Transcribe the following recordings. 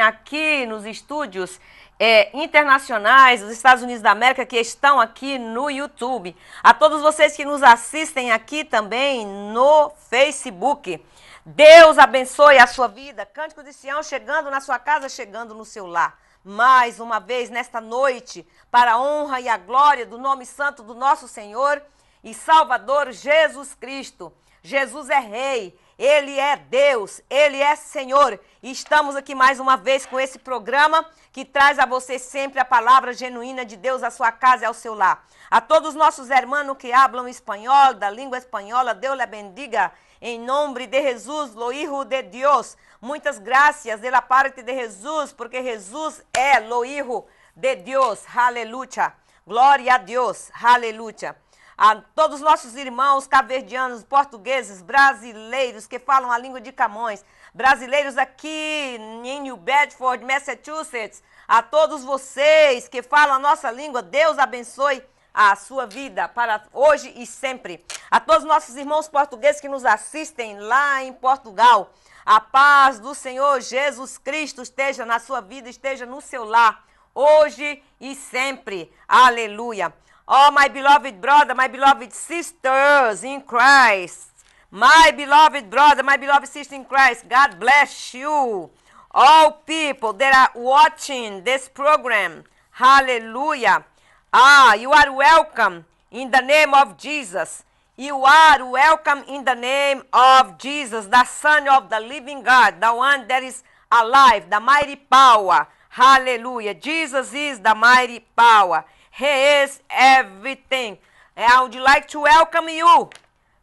aqui nos estúdios é, internacionais dos Estados Unidos da América que estão aqui no YouTube. A todos vocês que nos assistem aqui também no Facebook. Deus abençoe a sua vida. Cântico de Sião chegando na sua casa, chegando no seu lar. Mais uma vez nesta noite, para a honra e a glória do nome santo do nosso Senhor e Salvador Jesus Cristo. Jesus é Rei. Ele é Deus, Ele é Senhor. E estamos aqui mais uma vez com esse programa que traz a você sempre a palavra genuína de Deus à sua casa e ao seu lar. A todos nossos irmãos que falam espanhol, da língua espanhola, Deus lhe bendiga. Em nome de Jesus, lo hijo de Deus. Muitas graças de la parte de Jesus, porque Jesus é lo hijo de Deus. Aleluia. Glória a Deus. Aleluia a todos os nossos irmãos caverdianos, portugueses, brasileiros que falam a língua de Camões, brasileiros aqui em New Bedford, Massachusetts, a todos vocês que falam a nossa língua, Deus abençoe a sua vida para hoje e sempre. A todos os nossos irmãos portugueses que nos assistem lá em Portugal, a paz do Senhor Jesus Cristo esteja na sua vida, esteja no seu lar, hoje e sempre. Aleluia. Oh, my beloved brother, my beloved sisters in Christ. My beloved brother, my beloved sister in Christ, God bless you. All people that are watching this program, hallelujah. Ah, you are welcome in the name of Jesus. You are welcome in the name of Jesus, the Son of the living God, the one that is alive, the mighty power. Hallelujah. Jesus is the mighty power. He is everything. É, I would like to welcome you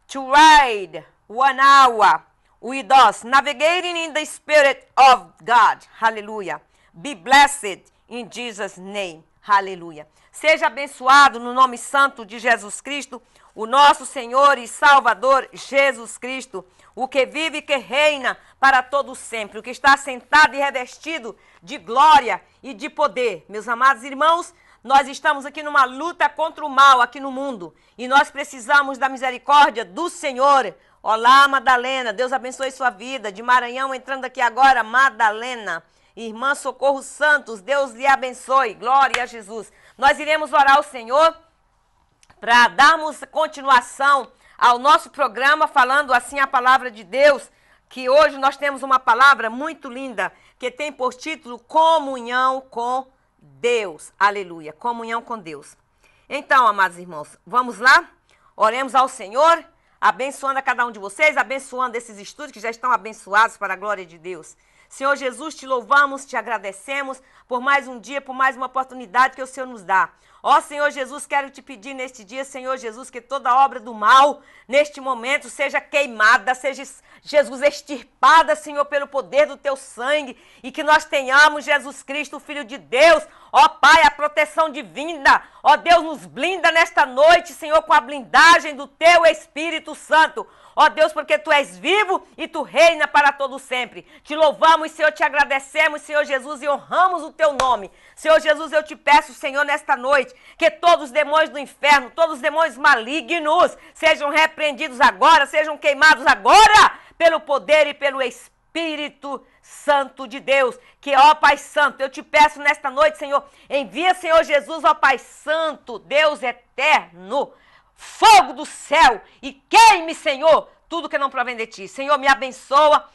to ride one hour with us, navigating in the Spirit of God. Hallelujah. Be blessed in Jesus' name. Hallelujah. Seja abençoado no nome santo de Jesus Cristo, o nosso Senhor e Salvador Jesus Cristo, o que vive e que reina para todo sempre, o que está sentado e revestido de glória e de poder. Meus amados irmãos, nós estamos aqui numa luta contra o mal aqui no mundo e nós precisamos da misericórdia do Senhor. Olá, Madalena, Deus abençoe sua vida. De Maranhão entrando aqui agora, Madalena. Irmã Socorro Santos, Deus lhe abençoe. Glória a Jesus. Nós iremos orar ao Senhor para darmos continuação ao nosso programa falando assim a palavra de Deus, que hoje nós temos uma palavra muito linda que tem por título Comunhão com Deus. Aleluia. Comunhão com Deus. Então, amados irmãos, vamos lá? Oremos ao Senhor, abençoando a cada um de vocês, abençoando esses estudos que já estão abençoados para a glória de Deus. Senhor Jesus, te louvamos, te agradecemos por mais um dia, por mais uma oportunidade que o Senhor nos dá. Ó Senhor Jesus, quero te pedir neste dia, Senhor Jesus, que toda obra do mal, neste momento, seja queimada, seja, Jesus, extirpada, Senhor, pelo poder do teu sangue, e que nós tenhamos, Jesus Cristo, Filho de Deus, Ó Pai, a proteção divina. Ó Deus, nos blinda nesta noite, Senhor, com a blindagem do teu Espírito Santo. Ó Deus, porque tu és vivo e tu reina para todo sempre. Te louvamos, Senhor, te agradecemos, Senhor Jesus, e honramos o teu nome. Senhor Jesus, eu te peço, Senhor, nesta noite, que todos os demônios do inferno, todos os demônios malignos, sejam repreendidos agora, sejam queimados agora, pelo poder e pelo Espírito Espírito Santo de Deus, que ó Pai Santo, eu te peço nesta noite, Senhor, envia, Senhor Jesus, ó Pai Santo, Deus eterno, fogo do céu e queime, Senhor, tudo que não provém de ti. Senhor, me abençoa,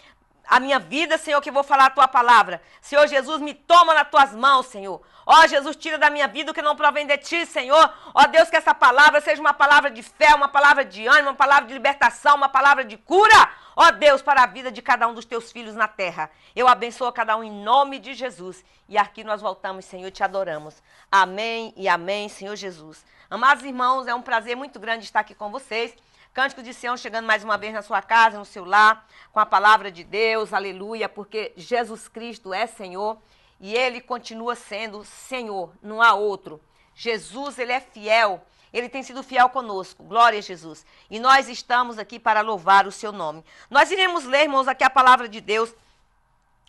a minha vida, Senhor, que eu vou falar a tua palavra. Senhor Jesus, me toma nas tuas mãos, Senhor. Ó Jesus, tira da minha vida o que não provém de ti, Senhor. Ó Deus, que essa palavra seja uma palavra de fé, uma palavra de ânimo, uma palavra de libertação, uma palavra de cura. Ó Deus, para a vida de cada um dos teus filhos na terra. Eu abençoo cada um em nome de Jesus. E aqui nós voltamos, Senhor, e te adoramos. Amém e amém, Senhor Jesus. Amados irmãos, é um prazer muito grande estar aqui com vocês. Cântico de Sião chegando mais uma vez na sua casa, no seu lar, com a palavra de Deus, aleluia, porque Jesus Cristo é Senhor e ele continua sendo Senhor, não há outro. Jesus, ele é fiel, ele tem sido fiel conosco. Glória a Jesus. E nós estamos aqui para louvar o seu nome. Nós iremos ler, irmãos, aqui a palavra de Deus,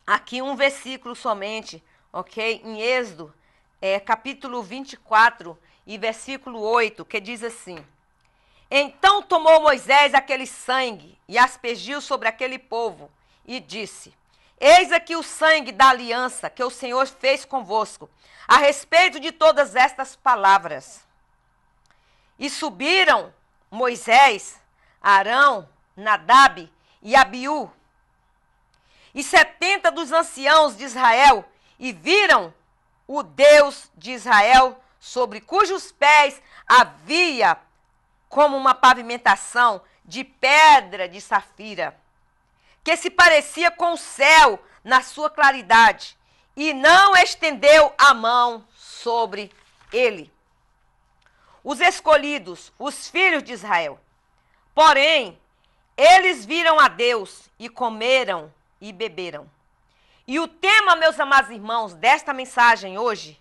aqui um versículo somente, ok? Em Êxodo, é, capítulo 24 e versículo 8, que diz assim. Então tomou Moisés aquele sangue e aspergiu sobre aquele povo e disse: Eis aqui o sangue da aliança que o Senhor fez convosco, a respeito de todas estas palavras. E subiram Moisés, Arão, Nadab e Abiú, e setenta dos anciãos de Israel, e viram o Deus de Israel, sobre cujos pés havia como uma pavimentação de pedra de safira, que se parecia com o céu na sua claridade, e não estendeu a mão sobre ele. Os escolhidos, os filhos de Israel. Porém, eles viram a Deus e comeram e beberam. E o tema, meus amados irmãos, desta mensagem hoje,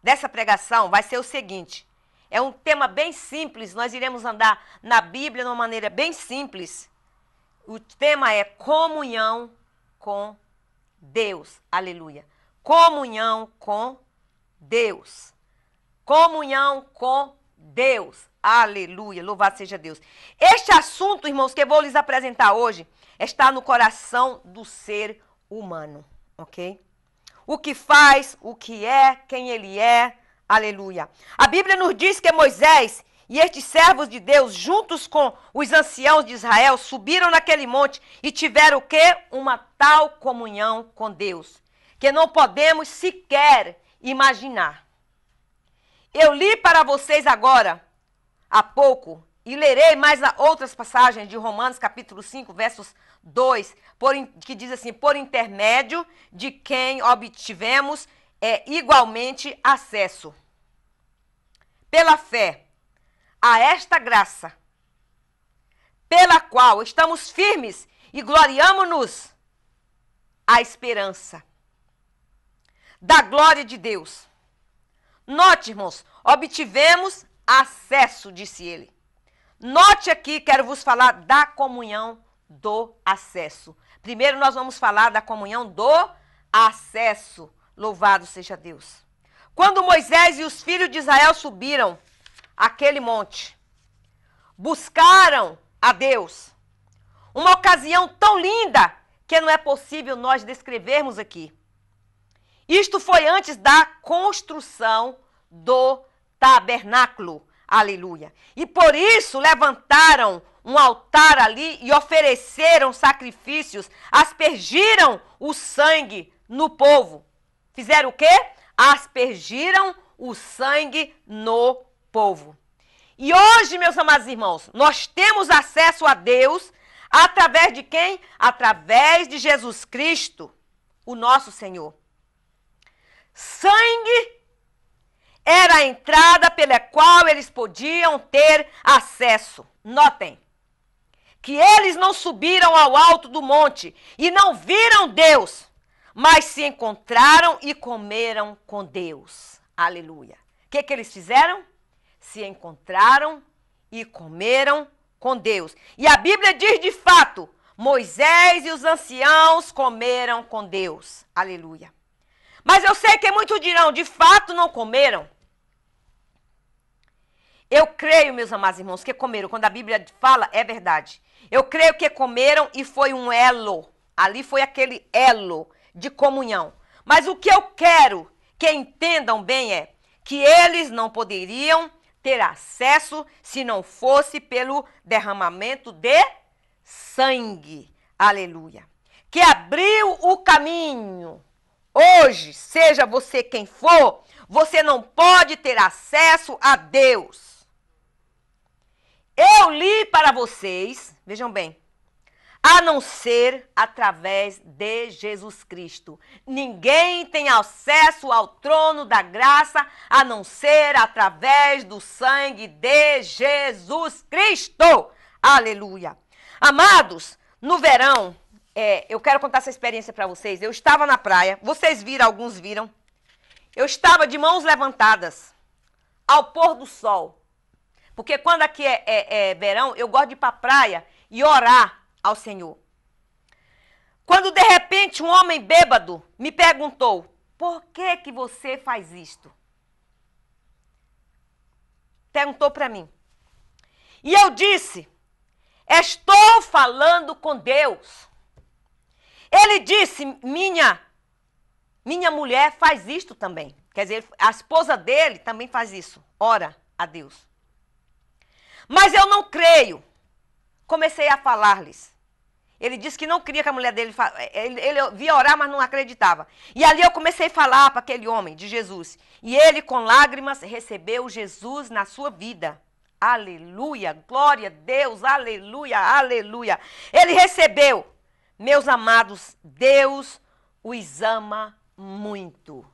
dessa pregação, vai ser o seguinte: é um tema bem simples, nós iremos andar na Bíblia de uma maneira bem simples. O tema é comunhão com Deus. Aleluia. Comunhão com Deus. Comunhão com Deus. Aleluia. Louvado seja Deus. Este assunto, irmãos, que eu vou lhes apresentar hoje, está no coração do ser humano, ok? O que faz, o que é, quem ele é, Aleluia. A Bíblia nos diz que Moisés e estes servos de Deus, juntos com os anciãos de Israel, subiram naquele monte e tiveram o quê? Uma tal comunhão com Deus, que não podemos sequer imaginar. Eu li para vocês agora, há pouco, e lerei mais outras passagens de Romanos capítulo 5, versos 2, por, que diz assim, por intermédio de quem obtivemos é igualmente acesso. Pela fé a esta graça, pela qual estamos firmes e gloriamo-nos a esperança da glória de Deus. Note, irmãos, obtivemos acesso, disse ele. Note aqui, quero vos falar da comunhão do acesso. Primeiro nós vamos falar da comunhão do acesso. Louvado seja Deus. Quando Moisés e os filhos de Israel subiram aquele monte, buscaram a Deus. Uma ocasião tão linda que não é possível nós descrevermos aqui. Isto foi antes da construção do tabernáculo. Aleluia. E por isso levantaram um altar ali e ofereceram sacrifícios, aspergiram o sangue no povo. Fizeram o quê? Aspergiram o sangue no povo. E hoje, meus amados irmãos, nós temos acesso a Deus através de quem? Através de Jesus Cristo, o nosso Senhor. Sangue era a entrada pela qual eles podiam ter acesso. Notem que eles não subiram ao alto do monte e não viram Deus mas se encontraram e comeram com Deus. Aleluia. O que, que eles fizeram? Se encontraram e comeram com Deus. E a Bíblia diz de fato: Moisés e os anciãos comeram com Deus. Aleluia. Mas eu sei que muitos dirão: de fato não comeram. Eu creio, meus amados irmãos, que comeram. Quando a Bíblia fala, é verdade. Eu creio que comeram e foi um elo. Ali foi aquele elo de comunhão. Mas o que eu quero que entendam bem é que eles não poderiam ter acesso se não fosse pelo derramamento de sangue. Aleluia. Que abriu o caminho. Hoje, seja você quem for, você não pode ter acesso a Deus. Eu li para vocês, vejam bem, a não ser através de Jesus Cristo. Ninguém tem acesso ao trono da graça a não ser através do sangue de Jesus Cristo. Aleluia. Amados, no verão, é, eu quero contar essa experiência para vocês. Eu estava na praia, vocês viram, alguns viram. Eu estava de mãos levantadas ao pôr do sol. Porque quando aqui é, é, é verão, eu gosto de ir para praia e orar ao Senhor. Quando de repente um homem bêbado me perguntou: "Por que que você faz isto?" Perguntou para mim. E eu disse: "Estou falando com Deus." Ele disse: "Minha minha mulher faz isto também." Quer dizer, a esposa dele também faz isso. Ora a Deus. Mas eu não creio. Comecei a falar-lhes ele disse que não queria que a mulher dele. Eh, eh, ele, ele via orar, mas não acreditava. E ali eu comecei a falar para aquele homem de Jesus. E ele, com lágrimas, recebeu Jesus na sua vida. Aleluia, glória a Deus, aleluia, aleluia. Ele recebeu. Meus amados, Deus os ama muito.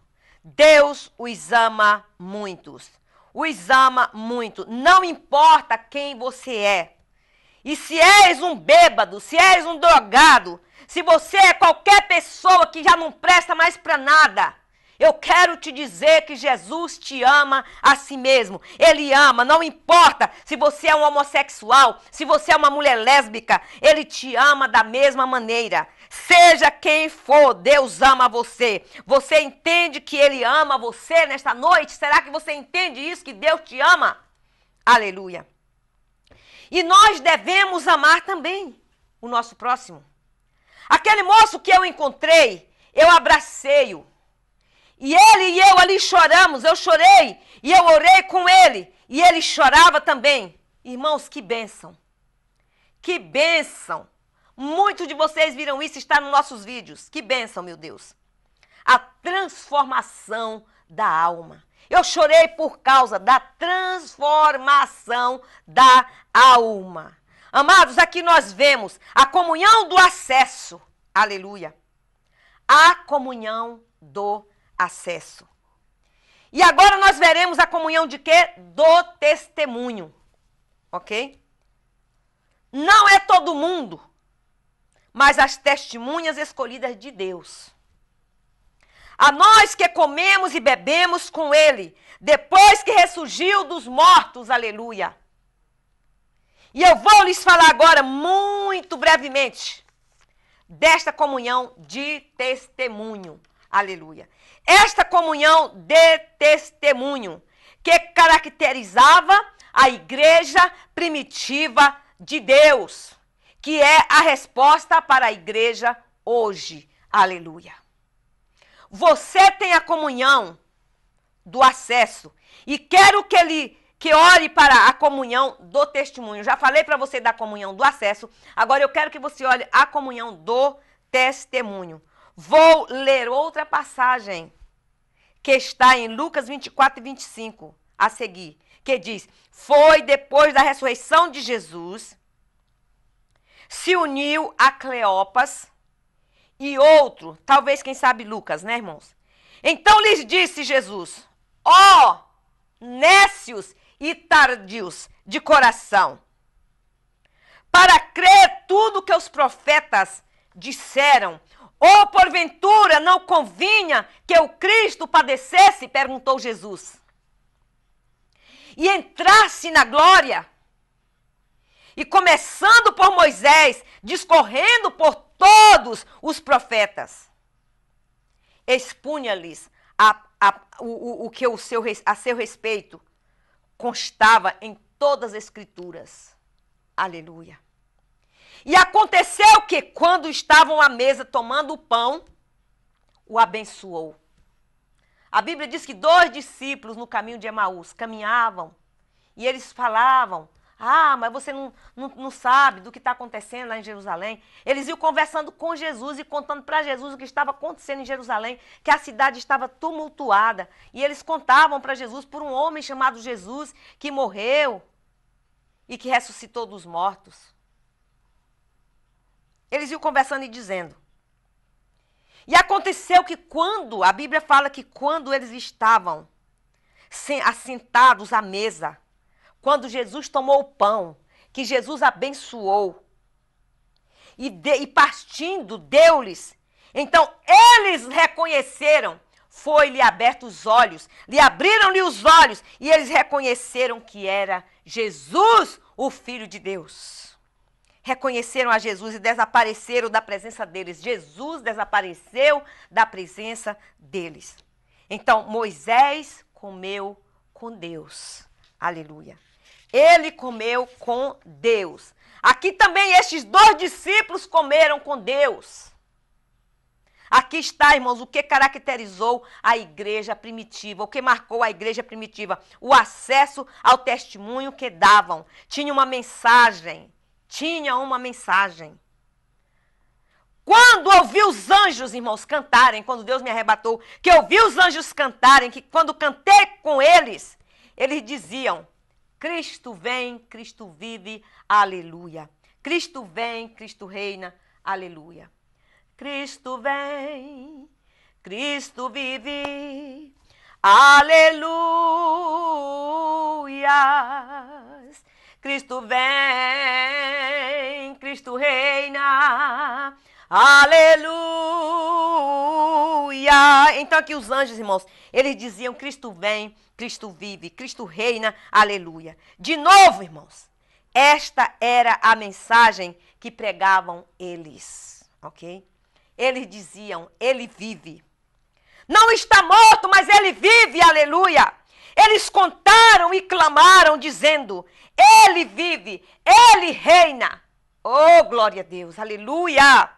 Deus os ama muitos. Os ama muito. Não importa quem você é. E se és um bêbado, se és um drogado, se você é qualquer pessoa que já não presta mais para nada, eu quero te dizer que Jesus te ama a si mesmo. Ele ama, não importa se você é um homossexual, se você é uma mulher lésbica, ele te ama da mesma maneira. Seja quem for, Deus ama você. Você entende que ele ama você nesta noite? Será que você entende isso que Deus te ama? Aleluia. E nós devemos amar também o nosso próximo. Aquele moço que eu encontrei, eu abracei-o. E ele e eu ali choramos, eu chorei e eu orei com ele, e ele chorava também. Irmãos, que bênção! Que bênção! Muitos de vocês viram isso, está nos nossos vídeos. Que bênção, meu Deus! A transformação da alma. Eu chorei por causa da transformação da alma. Amados, aqui nós vemos a comunhão do acesso. Aleluia. A comunhão do acesso. E agora nós veremos a comunhão de quê? Do testemunho. OK? Não é todo mundo, mas as testemunhas escolhidas de Deus a nós que comemos e bebemos com ele, depois que ressurgiu dos mortos, aleluia. E eu vou lhes falar agora, muito brevemente, desta comunhão de testemunho, aleluia. Esta comunhão de testemunho que caracterizava a igreja primitiva de Deus, que é a resposta para a igreja hoje, aleluia. Você tem a comunhão do acesso e quero que ele que olhe para a comunhão do testemunho. Já falei para você da comunhão do acesso, agora eu quero que você olhe a comunhão do testemunho. Vou ler outra passagem que está em Lucas 24 e 25 a seguir, que diz: Foi depois da ressurreição de Jesus, se uniu a Cleopas e outro, talvez quem sabe Lucas, né, irmãos? Então lhes disse Jesus: Ó, oh, nécios e tardios de coração, para crer tudo que os profetas disseram, ou porventura não convinha que o Cristo padecesse? perguntou Jesus. E entrasse na glória. E começando por Moisés, discorrendo por todos os profetas. Expunha-lhes a, a, o, o que o seu, a seu respeito constava em todas as escrituras. Aleluia. E aconteceu que, quando estavam à mesa tomando o pão, o abençoou. A Bíblia diz que dois discípulos no caminho de Emaús caminhavam e eles falavam ah, mas você não, não, não sabe do que está acontecendo lá em Jerusalém. Eles iam conversando com Jesus e contando para Jesus o que estava acontecendo em Jerusalém, que a cidade estava tumultuada. E eles contavam para Jesus por um homem chamado Jesus que morreu e que ressuscitou dos mortos. Eles iam conversando e dizendo. E aconteceu que quando, a Bíblia fala que quando eles estavam assentados à mesa, quando Jesus tomou o pão, que Jesus abençoou, e, de, e partindo, deu-lhes. Então, eles reconheceram, foi-lhe aberto os olhos, lhe abriram-lhe os olhos, e eles reconheceram que era Jesus, o Filho de Deus. Reconheceram a Jesus e desapareceram da presença deles. Jesus desapareceu da presença deles. Então, Moisés comeu com Deus. Aleluia. Ele comeu com Deus. Aqui também estes dois discípulos comeram com Deus. Aqui está, irmãos, o que caracterizou a igreja primitiva, o que marcou a igreja primitiva, o acesso ao testemunho que davam. Tinha uma mensagem, tinha uma mensagem. Quando ouvi os anjos, irmãos, cantarem, quando Deus me arrebatou, que ouvi os anjos cantarem, que quando cantei com eles, eles diziam: Cristo vem, Cristo vive, aleluia. Cristo vem, Cristo reina, aleluia. Cristo vem, Cristo vive, aleluia. Cristo vem, Cristo reina, Aleluia! Então aqui os anjos, irmãos, eles diziam: Cristo vem, Cristo vive, Cristo reina, aleluia. De novo, irmãos, esta era a mensagem que pregavam eles, ok? Eles diziam: Ele vive. Não está morto, mas ele vive, aleluia. Eles contaram e clamaram, dizendo: Ele vive, ele reina. Oh, glória a Deus, aleluia!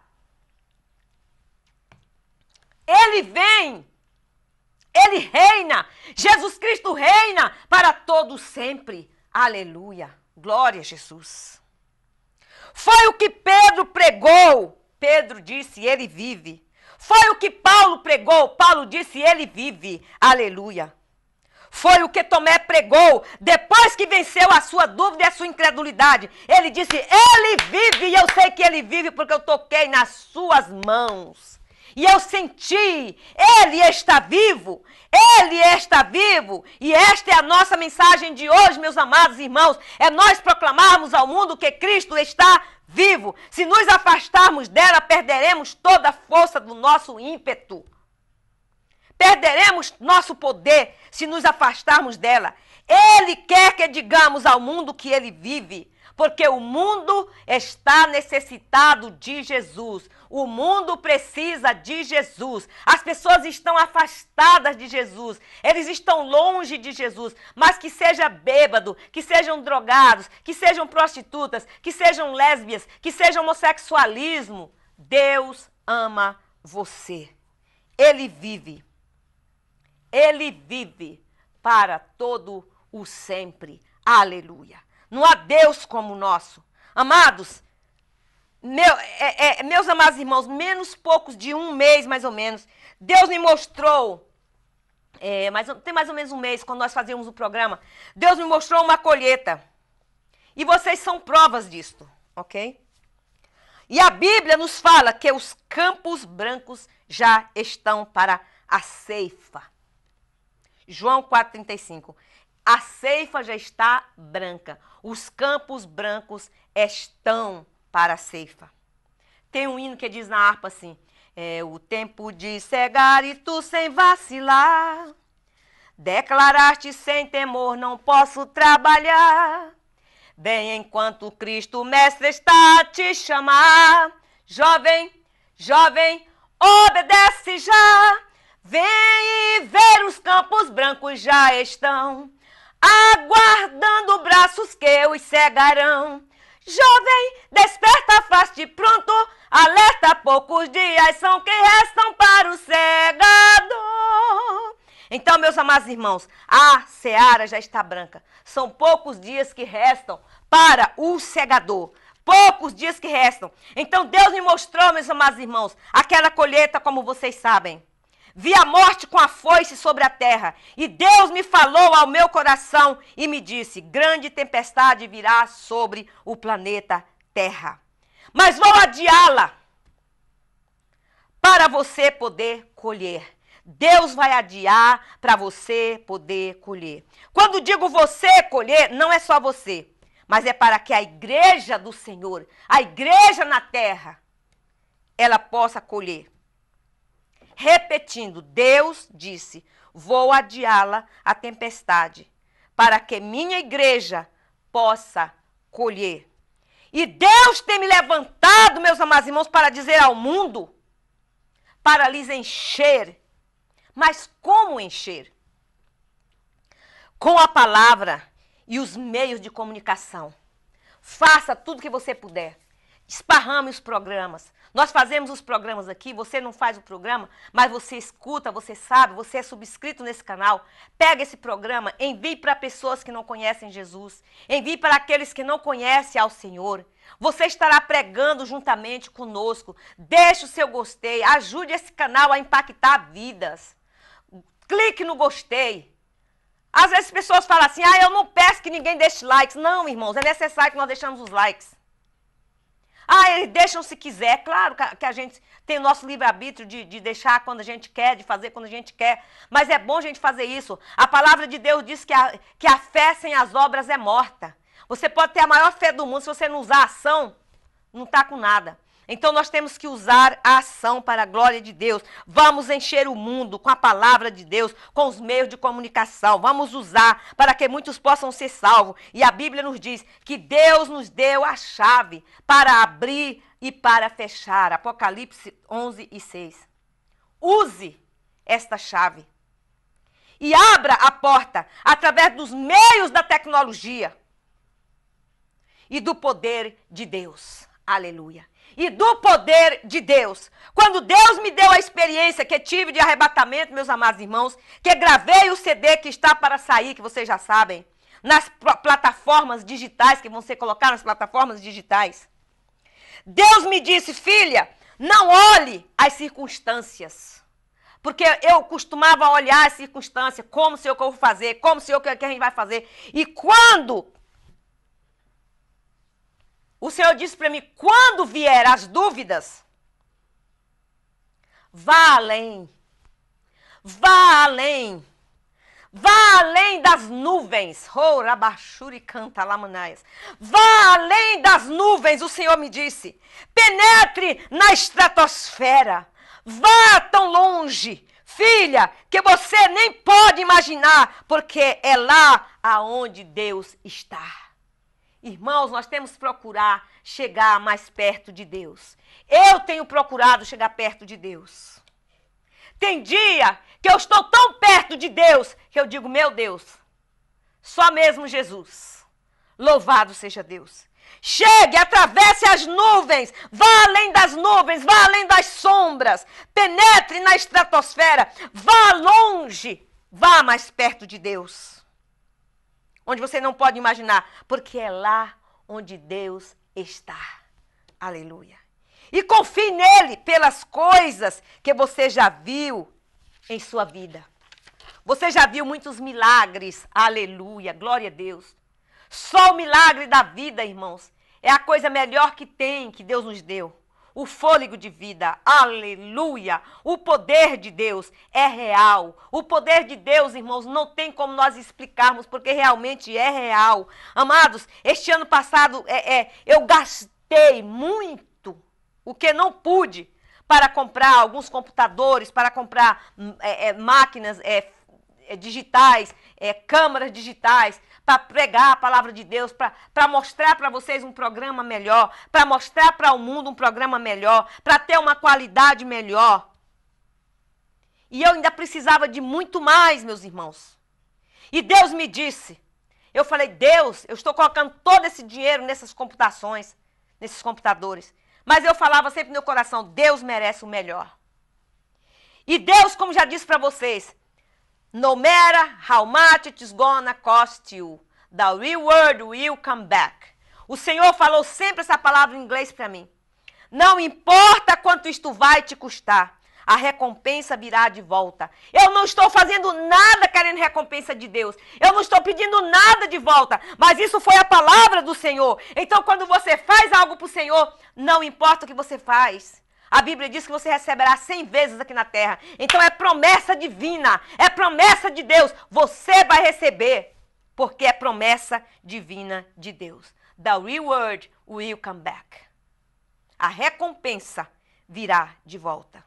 Ele vem. Ele reina. Jesus Cristo reina para todo sempre. Aleluia. Glória a Jesus. Foi o que Pedro pregou. Pedro disse: Ele vive. Foi o que Paulo pregou. Paulo disse: Ele vive. Aleluia. Foi o que Tomé pregou depois que venceu a sua dúvida e a sua incredulidade. Ele disse: Ele vive e eu sei que ele vive porque eu toquei nas suas mãos. E eu senti, Ele está vivo, Ele está vivo. E esta é a nossa mensagem de hoje, meus amados irmãos: é nós proclamarmos ao mundo que Cristo está vivo. Se nos afastarmos dela, perderemos toda a força do nosso ímpeto. Perderemos nosso poder se nos afastarmos dela. Ele quer que digamos ao mundo que ele vive, porque o mundo está necessitado de Jesus. O mundo precisa de Jesus. As pessoas estão afastadas de Jesus. Eles estão longe de Jesus. Mas que seja bêbado, que sejam drogados, que sejam prostitutas, que sejam lésbias, que seja homossexualismo. Deus ama você. Ele vive. Ele vive para todo o sempre. Aleluia. Não há Deus como o nosso. Amados, meu, é, é, meus amados irmãos, menos poucos de um mês mais ou menos, Deus me mostrou, é, tem mais ou menos um mês quando nós fazíamos o programa, Deus me mostrou uma colheita. E vocês são provas disto, ok? E a Bíblia nos fala que os campos brancos já estão para a ceifa. João 4,35. A ceifa já está branca, os campos brancos estão para a ceifa. Tem um hino que diz na harpa assim: É o tempo de cegar e tu sem vacilar. Declaraste sem temor, não posso trabalhar. Bem, enquanto Cristo Mestre está a te chamar, jovem, jovem, obedece já. Vem e ver os campos brancos já estão, aguardando braços que os cegarão. Jovem, desperta, faz-te pronto, alerta, poucos dias são que restam para o cegador. Então, meus amados irmãos, a seara já está branca. São poucos dias que restam para o segador. Poucos dias que restam. Então, Deus me mostrou, meus amados irmãos, aquela colheita, como vocês sabem. Vi a morte com a foice sobre a terra, e Deus me falou ao meu coração e me disse: Grande tempestade virá sobre o planeta Terra. Mas vou adiá-la para você poder colher. Deus vai adiar para você poder colher. Quando digo você colher, não é só você, mas é para que a igreja do Senhor, a igreja na terra, ela possa colher repetindo: Deus disse: Vou adiá-la a tempestade, para que minha igreja possa colher. E Deus tem me levantado, meus amados irmãos, para dizer ao mundo, para lhes encher. Mas como encher? Com a palavra e os meios de comunicação. Faça tudo que você puder. Esparrame os programas, nós fazemos os programas aqui, você não faz o programa, mas você escuta, você sabe, você é subscrito nesse canal. Pega esse programa, envie para pessoas que não conhecem Jesus, envie para aqueles que não conhecem ao Senhor. Você estará pregando juntamente conosco. Deixe o seu gostei, ajude esse canal a impactar vidas. Clique no gostei. Às vezes as pessoas falam assim: ah, eu não peço que ninguém deixe likes. Não, irmãos, é necessário que nós deixamos os likes. Ah, eles deixam se quiser. Claro que a gente tem o nosso livre-arbítrio de, de deixar quando a gente quer, de fazer quando a gente quer. Mas é bom a gente fazer isso. A palavra de Deus diz que a, que a fé sem as obras é morta. Você pode ter a maior fé do mundo, se você não usar ação, não está com nada. Então nós temos que usar a ação para a glória de Deus. Vamos encher o mundo com a palavra de Deus, com os meios de comunicação. Vamos usar para que muitos possam ser salvos. E a Bíblia nos diz que Deus nos deu a chave para abrir e para fechar. Apocalipse 11 e 6. Use esta chave e abra a porta através dos meios da tecnologia e do poder de Deus. Aleluia e do poder de Deus. Quando Deus me deu a experiência que tive de arrebatamento, meus amados irmãos, que gravei o CD que está para sair, que vocês já sabem, nas plataformas digitais, que vão ser colocadas nas plataformas digitais. Deus me disse, filha, não olhe as circunstâncias. Porque eu costumava olhar as circunstâncias, como que eu vou fazer, como o eu que a gente vai fazer. E quando o Senhor disse para mim: quando vier as dúvidas, vá além. Vá além. Vá além das nuvens. e oh, canta lamanaias. Vá além das nuvens, o Senhor me disse. Penetre na estratosfera. Vá tão longe, filha, que você nem pode imaginar, porque é lá aonde Deus está. Irmãos, nós temos que procurar chegar mais perto de Deus. Eu tenho procurado chegar perto de Deus. Tem dia que eu estou tão perto de Deus que eu digo, meu Deus, só mesmo Jesus. Louvado seja Deus. Chegue, atravesse as nuvens, vá além das nuvens, vá além das sombras, penetre na estratosfera, vá longe, vá mais perto de Deus onde você não pode imaginar, porque é lá onde Deus está. Aleluia. E confie nele pelas coisas que você já viu em sua vida. Você já viu muitos milagres. Aleluia. Glória a Deus. Só o milagre da vida, irmãos, é a coisa melhor que tem que Deus nos deu o fôlego de vida, aleluia! O poder de Deus é real. O poder de Deus, irmãos, não tem como nós explicarmos, porque realmente é real. Amados, este ano passado é, é, eu gastei muito o que não pude para comprar alguns computadores, para comprar hum, é, é, máquinas é, é, digitais, câmaras digitais para pregar a palavra de Deus, para mostrar para vocês um programa melhor, para mostrar para o mundo um programa melhor, para ter uma qualidade melhor. E eu ainda precisava de muito mais, meus irmãos. E Deus me disse: eu falei, Deus, eu estou colocando todo esse dinheiro nessas computações, nesses computadores. Mas eu falava sempre no meu coração: Deus merece o melhor. E Deus, como já disse para vocês, no matter how much it's gonna cost you, the real world will come back. O Senhor falou sempre essa palavra em inglês para mim. Não importa quanto isto vai te custar, a recompensa virá de volta. Eu não estou fazendo nada querendo recompensa de Deus. Eu não estou pedindo nada de volta. Mas isso foi a palavra do Senhor. Então, quando você faz algo para o Senhor, não importa o que você faz. A Bíblia diz que você receberá cem vezes aqui na terra. Então é promessa divina, é promessa de Deus. Você vai receber, porque é promessa divina de Deus. The reward will come back. A recompensa virá de volta.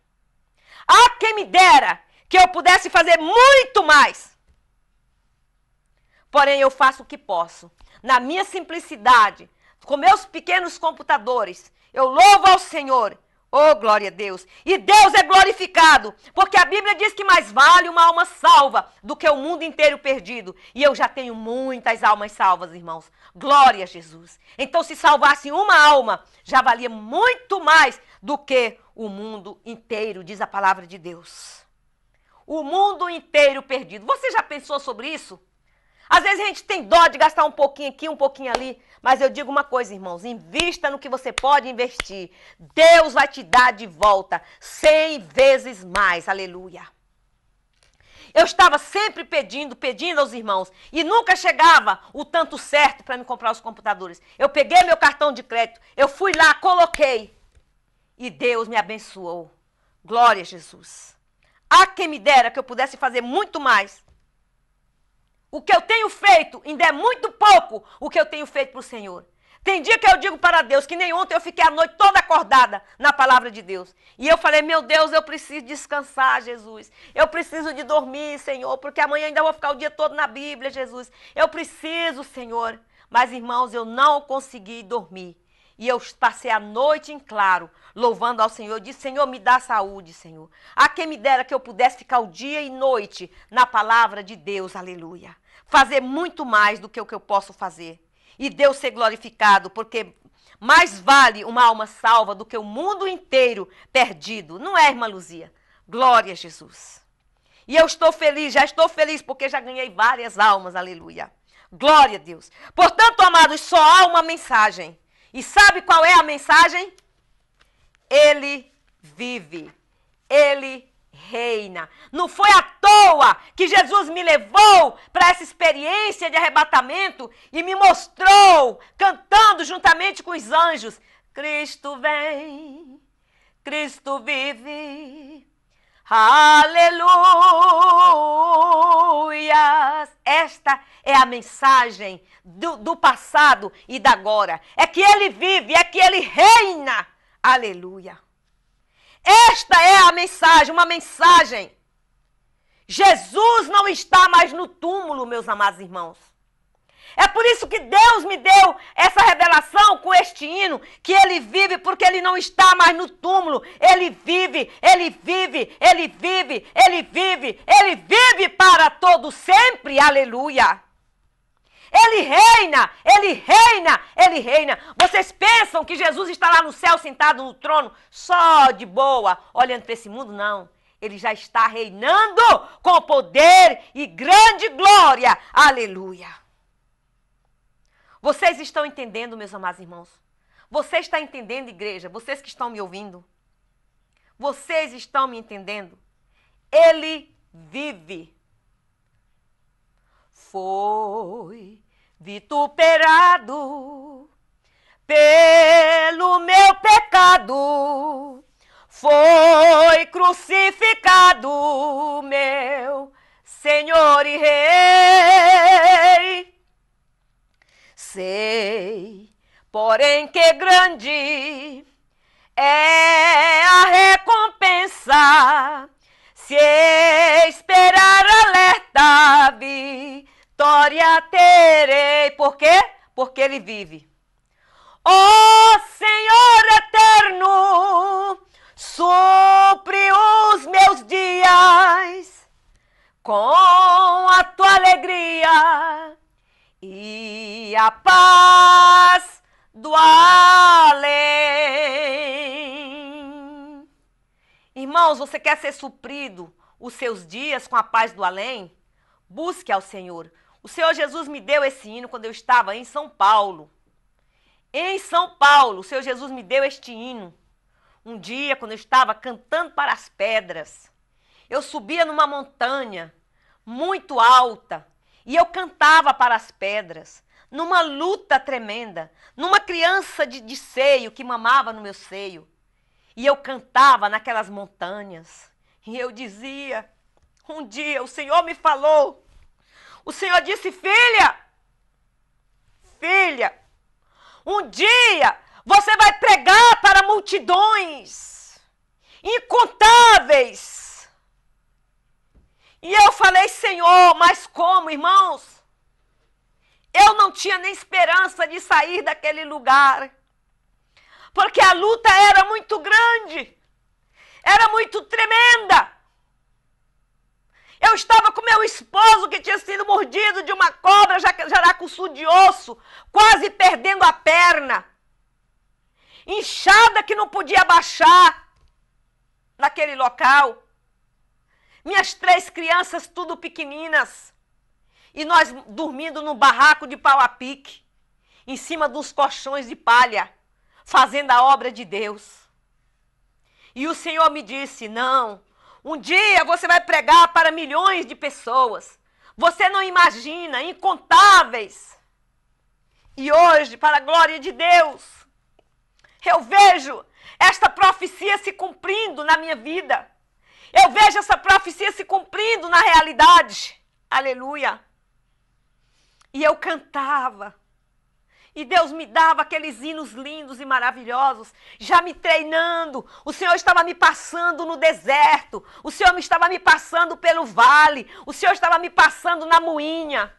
Ah, quem me dera que eu pudesse fazer muito mais. Porém, eu faço o que posso. Na minha simplicidade, com meus pequenos computadores, eu louvo ao Senhor Oh, glória a Deus! E Deus é glorificado, porque a Bíblia diz que mais vale uma alma salva do que o mundo inteiro perdido. E eu já tenho muitas almas salvas, irmãos. Glória a Jesus! Então, se salvasse uma alma, já valia muito mais do que o mundo inteiro, diz a palavra de Deus. O mundo inteiro perdido. Você já pensou sobre isso? Às vezes a gente tem dó de gastar um pouquinho aqui, um pouquinho ali. Mas eu digo uma coisa, irmãos: invista no que você pode investir. Deus vai te dar de volta cem vezes mais. Aleluia. Eu estava sempre pedindo, pedindo aos irmãos e nunca chegava o tanto certo para me comprar os computadores. Eu peguei meu cartão de crédito, eu fui lá, coloquei e Deus me abençoou. Glória a Jesus. Há quem me dera que eu pudesse fazer muito mais, o que eu tenho feito ainda é muito pouco o que eu tenho feito para o Senhor. Tem dia que eu digo para Deus que nem ontem eu fiquei a noite toda acordada na palavra de Deus. E eu falei, meu Deus, eu preciso descansar, Jesus. Eu preciso de dormir, Senhor, porque amanhã ainda vou ficar o dia todo na Bíblia, Jesus. Eu preciso, Senhor. Mas, irmãos, eu não consegui dormir. E eu passei a noite em claro, louvando ao Senhor. Eu disse, Senhor, me dá saúde, Senhor. A quem me dera que eu pudesse ficar o dia e noite na palavra de Deus. Aleluia fazer muito mais do que o que eu posso fazer. E Deus ser glorificado, porque mais vale uma alma salva do que o mundo inteiro perdido. Não é, irmã Luzia? Glória a Jesus. E eu estou feliz, já estou feliz porque já ganhei várias almas, aleluia. Glória a Deus. Portanto, amados, só há uma mensagem. E sabe qual é a mensagem? Ele vive. Ele reina. Não foi à toa que Jesus me levou para essa experiência de arrebatamento e me mostrou cantando juntamente com os anjos: Cristo vem, Cristo vive. Aleluia! Esta é a mensagem do, do passado e da agora. É que ele vive, é que ele reina. Aleluia! Esta é a mensagem, uma mensagem Jesus não está mais no túmulo, meus amados irmãos. É por isso que Deus me deu essa revelação com este hino, que ele vive, porque ele não está mais no túmulo. Ele vive, ele vive, ele vive, ele vive, ele vive para todo sempre. Aleluia. Ele reina, ele reina, ele reina. Vocês pensam que Jesus está lá no céu sentado no trono, só de boa, olhando para esse mundo? Não. Ele já está reinando com poder e grande glória. Aleluia. Vocês estão entendendo, meus amados irmãos? Você está entendendo, igreja? Vocês que estão me ouvindo? Vocês estão me entendendo? Ele vive. Foi vituperado pelo meu pecado foi crucificado meu Senhor e Rei. Sei, porém, que grande é a recompensa se esperar alerta vitória terei. Por quê? Porque ele vive. Ó oh, Senhor eterno, Supre os meus dias com a tua alegria e a paz do além. Irmãos, você quer ser suprido os seus dias com a paz do além? Busque ao Senhor. O Senhor Jesus me deu esse hino quando eu estava em São Paulo. Em São Paulo, o Senhor Jesus me deu este hino. Um dia, quando eu estava cantando para as pedras, eu subia numa montanha muito alta e eu cantava para as pedras, numa luta tremenda, numa criança de, de seio que mamava no meu seio. E eu cantava naquelas montanhas e eu dizia: Um dia o Senhor me falou, o Senhor disse, filha, filha, um dia você vai pregar para multidões incontáveis. E eu falei, Senhor, mas como, irmãos? Eu não tinha nem esperança de sair daquele lugar, porque a luta era muito grande, era muito tremenda. Eu estava com meu esposo que tinha sido mordido de uma cobra jaracuçu de osso, quase perdendo a perna inchada que não podia baixar naquele local. Minhas três crianças, tudo pequeninas. E nós dormindo no barraco de pau a pique, em cima dos colchões de palha, fazendo a obra de Deus. E o Senhor me disse: Não, um dia você vai pregar para milhões de pessoas. Você não imagina, incontáveis. E hoje, para a glória de Deus, eu vejo esta profecia se cumprindo na minha vida. Eu vejo essa profecia se cumprindo na realidade. Aleluia. E eu cantava. E Deus me dava aqueles hinos lindos e maravilhosos, já me treinando. O Senhor estava me passando no deserto. O Senhor estava me passando pelo vale. O Senhor estava me passando na moinha.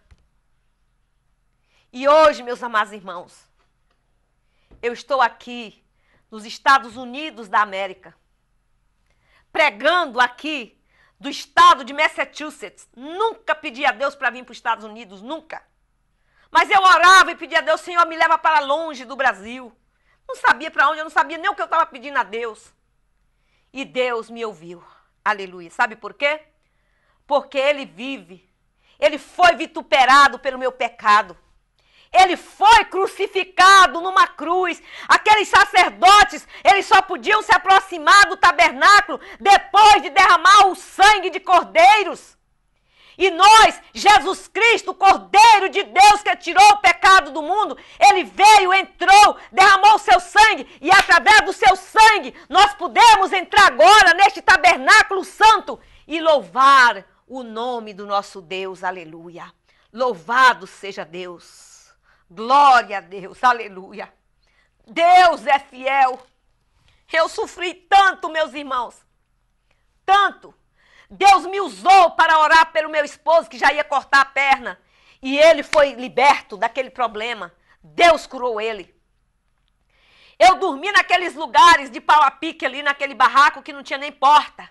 E hoje, meus amados irmãos, eu estou aqui nos Estados Unidos da América, pregando aqui do estado de Massachusetts. Nunca pedi a Deus para vir para os Estados Unidos, nunca. Mas eu orava e pedia a Deus, Senhor, me leva para longe do Brasil. Não sabia para onde, eu não sabia nem o que eu estava pedindo a Deus. E Deus me ouviu. Aleluia. Sabe por quê? Porque Ele vive. Ele foi vituperado pelo meu pecado. Ele foi crucificado numa cruz. Aqueles sacerdotes, eles só podiam se aproximar do tabernáculo depois de derramar o sangue de cordeiros. E nós, Jesus Cristo, Cordeiro de Deus que tirou o pecado do mundo, ele veio, entrou, derramou o seu sangue, e através do seu sangue nós podemos entrar agora neste tabernáculo santo e louvar o nome do nosso Deus. Aleluia. Louvado seja Deus. Glória a Deus, aleluia. Deus é fiel. Eu sofri tanto, meus irmãos, tanto. Deus me usou para orar pelo meu esposo que já ia cortar a perna. E ele foi liberto daquele problema. Deus curou ele. Eu dormi naqueles lugares de pau a pique ali, naquele barraco que não tinha nem porta.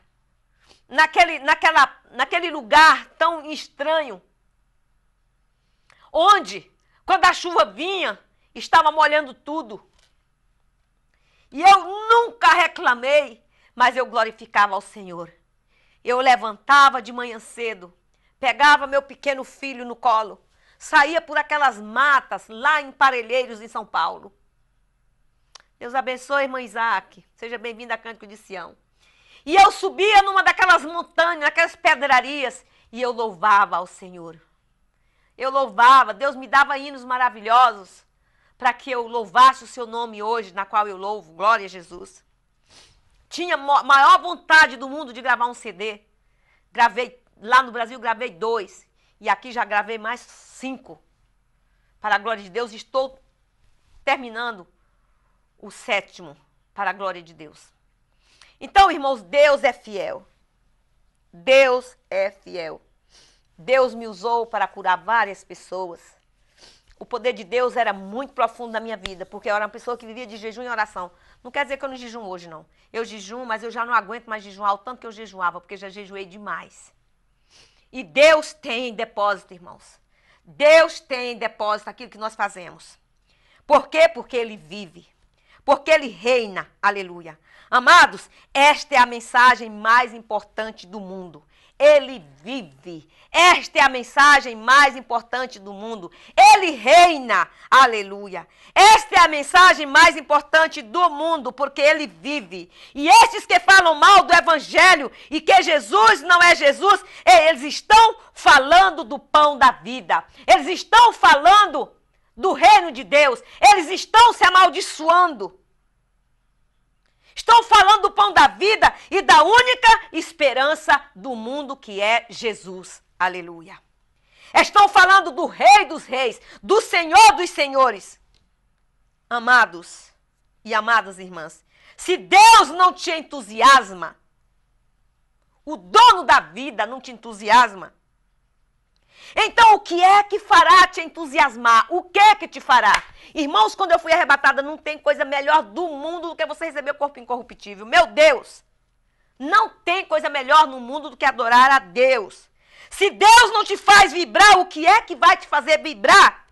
Naquele, naquela, naquele lugar tão estranho. Onde quando a chuva vinha, estava molhando tudo. E eu nunca reclamei, mas eu glorificava ao Senhor. Eu levantava de manhã cedo, pegava meu pequeno filho no colo, saía por aquelas matas lá em Parelheiros, em São Paulo. Deus abençoe, irmã Isaac. Seja bem-vinda a Cântico de Sião. E eu subia numa daquelas montanhas, naquelas pedrarias, e eu louvava ao Senhor. Eu louvava, Deus me dava hinos maravilhosos para que eu louvasse o seu nome hoje, na qual eu louvo, glória a Jesus. Tinha maior vontade do mundo de gravar um CD. Gravei, lá no Brasil gravei dois, e aqui já gravei mais cinco. Para a glória de Deus, estou terminando o sétimo, para a glória de Deus. Então, irmãos, Deus é fiel. Deus é fiel. Deus me usou para curar várias pessoas. O poder de Deus era muito profundo na minha vida, porque eu era uma pessoa que vivia de jejum e oração. Não quer dizer que eu não jejum hoje, não. Eu jejum, mas eu já não aguento mais jejuar o tanto que eu jejuava, porque já jejuei demais. E Deus tem depósito, irmãos. Deus tem depósito aquilo que nós fazemos. Por quê? Porque Ele vive. Porque Ele reina. Aleluia. Amados, esta é a mensagem mais importante do mundo. Ele vive. Esta é a mensagem mais importante do mundo. Ele reina. Aleluia. Esta é a mensagem mais importante do mundo, porque ele vive. E estes que falam mal do evangelho e que Jesus não é Jesus, eles estão falando do pão da vida. Eles estão falando do reino de Deus. Eles estão se amaldiçoando. Estou falando do pão da vida e da única esperança do mundo que é Jesus. Aleluia. Estou falando do Rei dos Reis, do Senhor dos Senhores. Amados e amadas irmãs, se Deus não te entusiasma, o dono da vida não te entusiasma, então, o que é que fará te entusiasmar? O que é que te fará? Irmãos, quando eu fui arrebatada, não tem coisa melhor do mundo do que você receber o corpo incorruptível. Meu Deus! Não tem coisa melhor no mundo do que adorar a Deus. Se Deus não te faz vibrar, o que é que vai te fazer vibrar?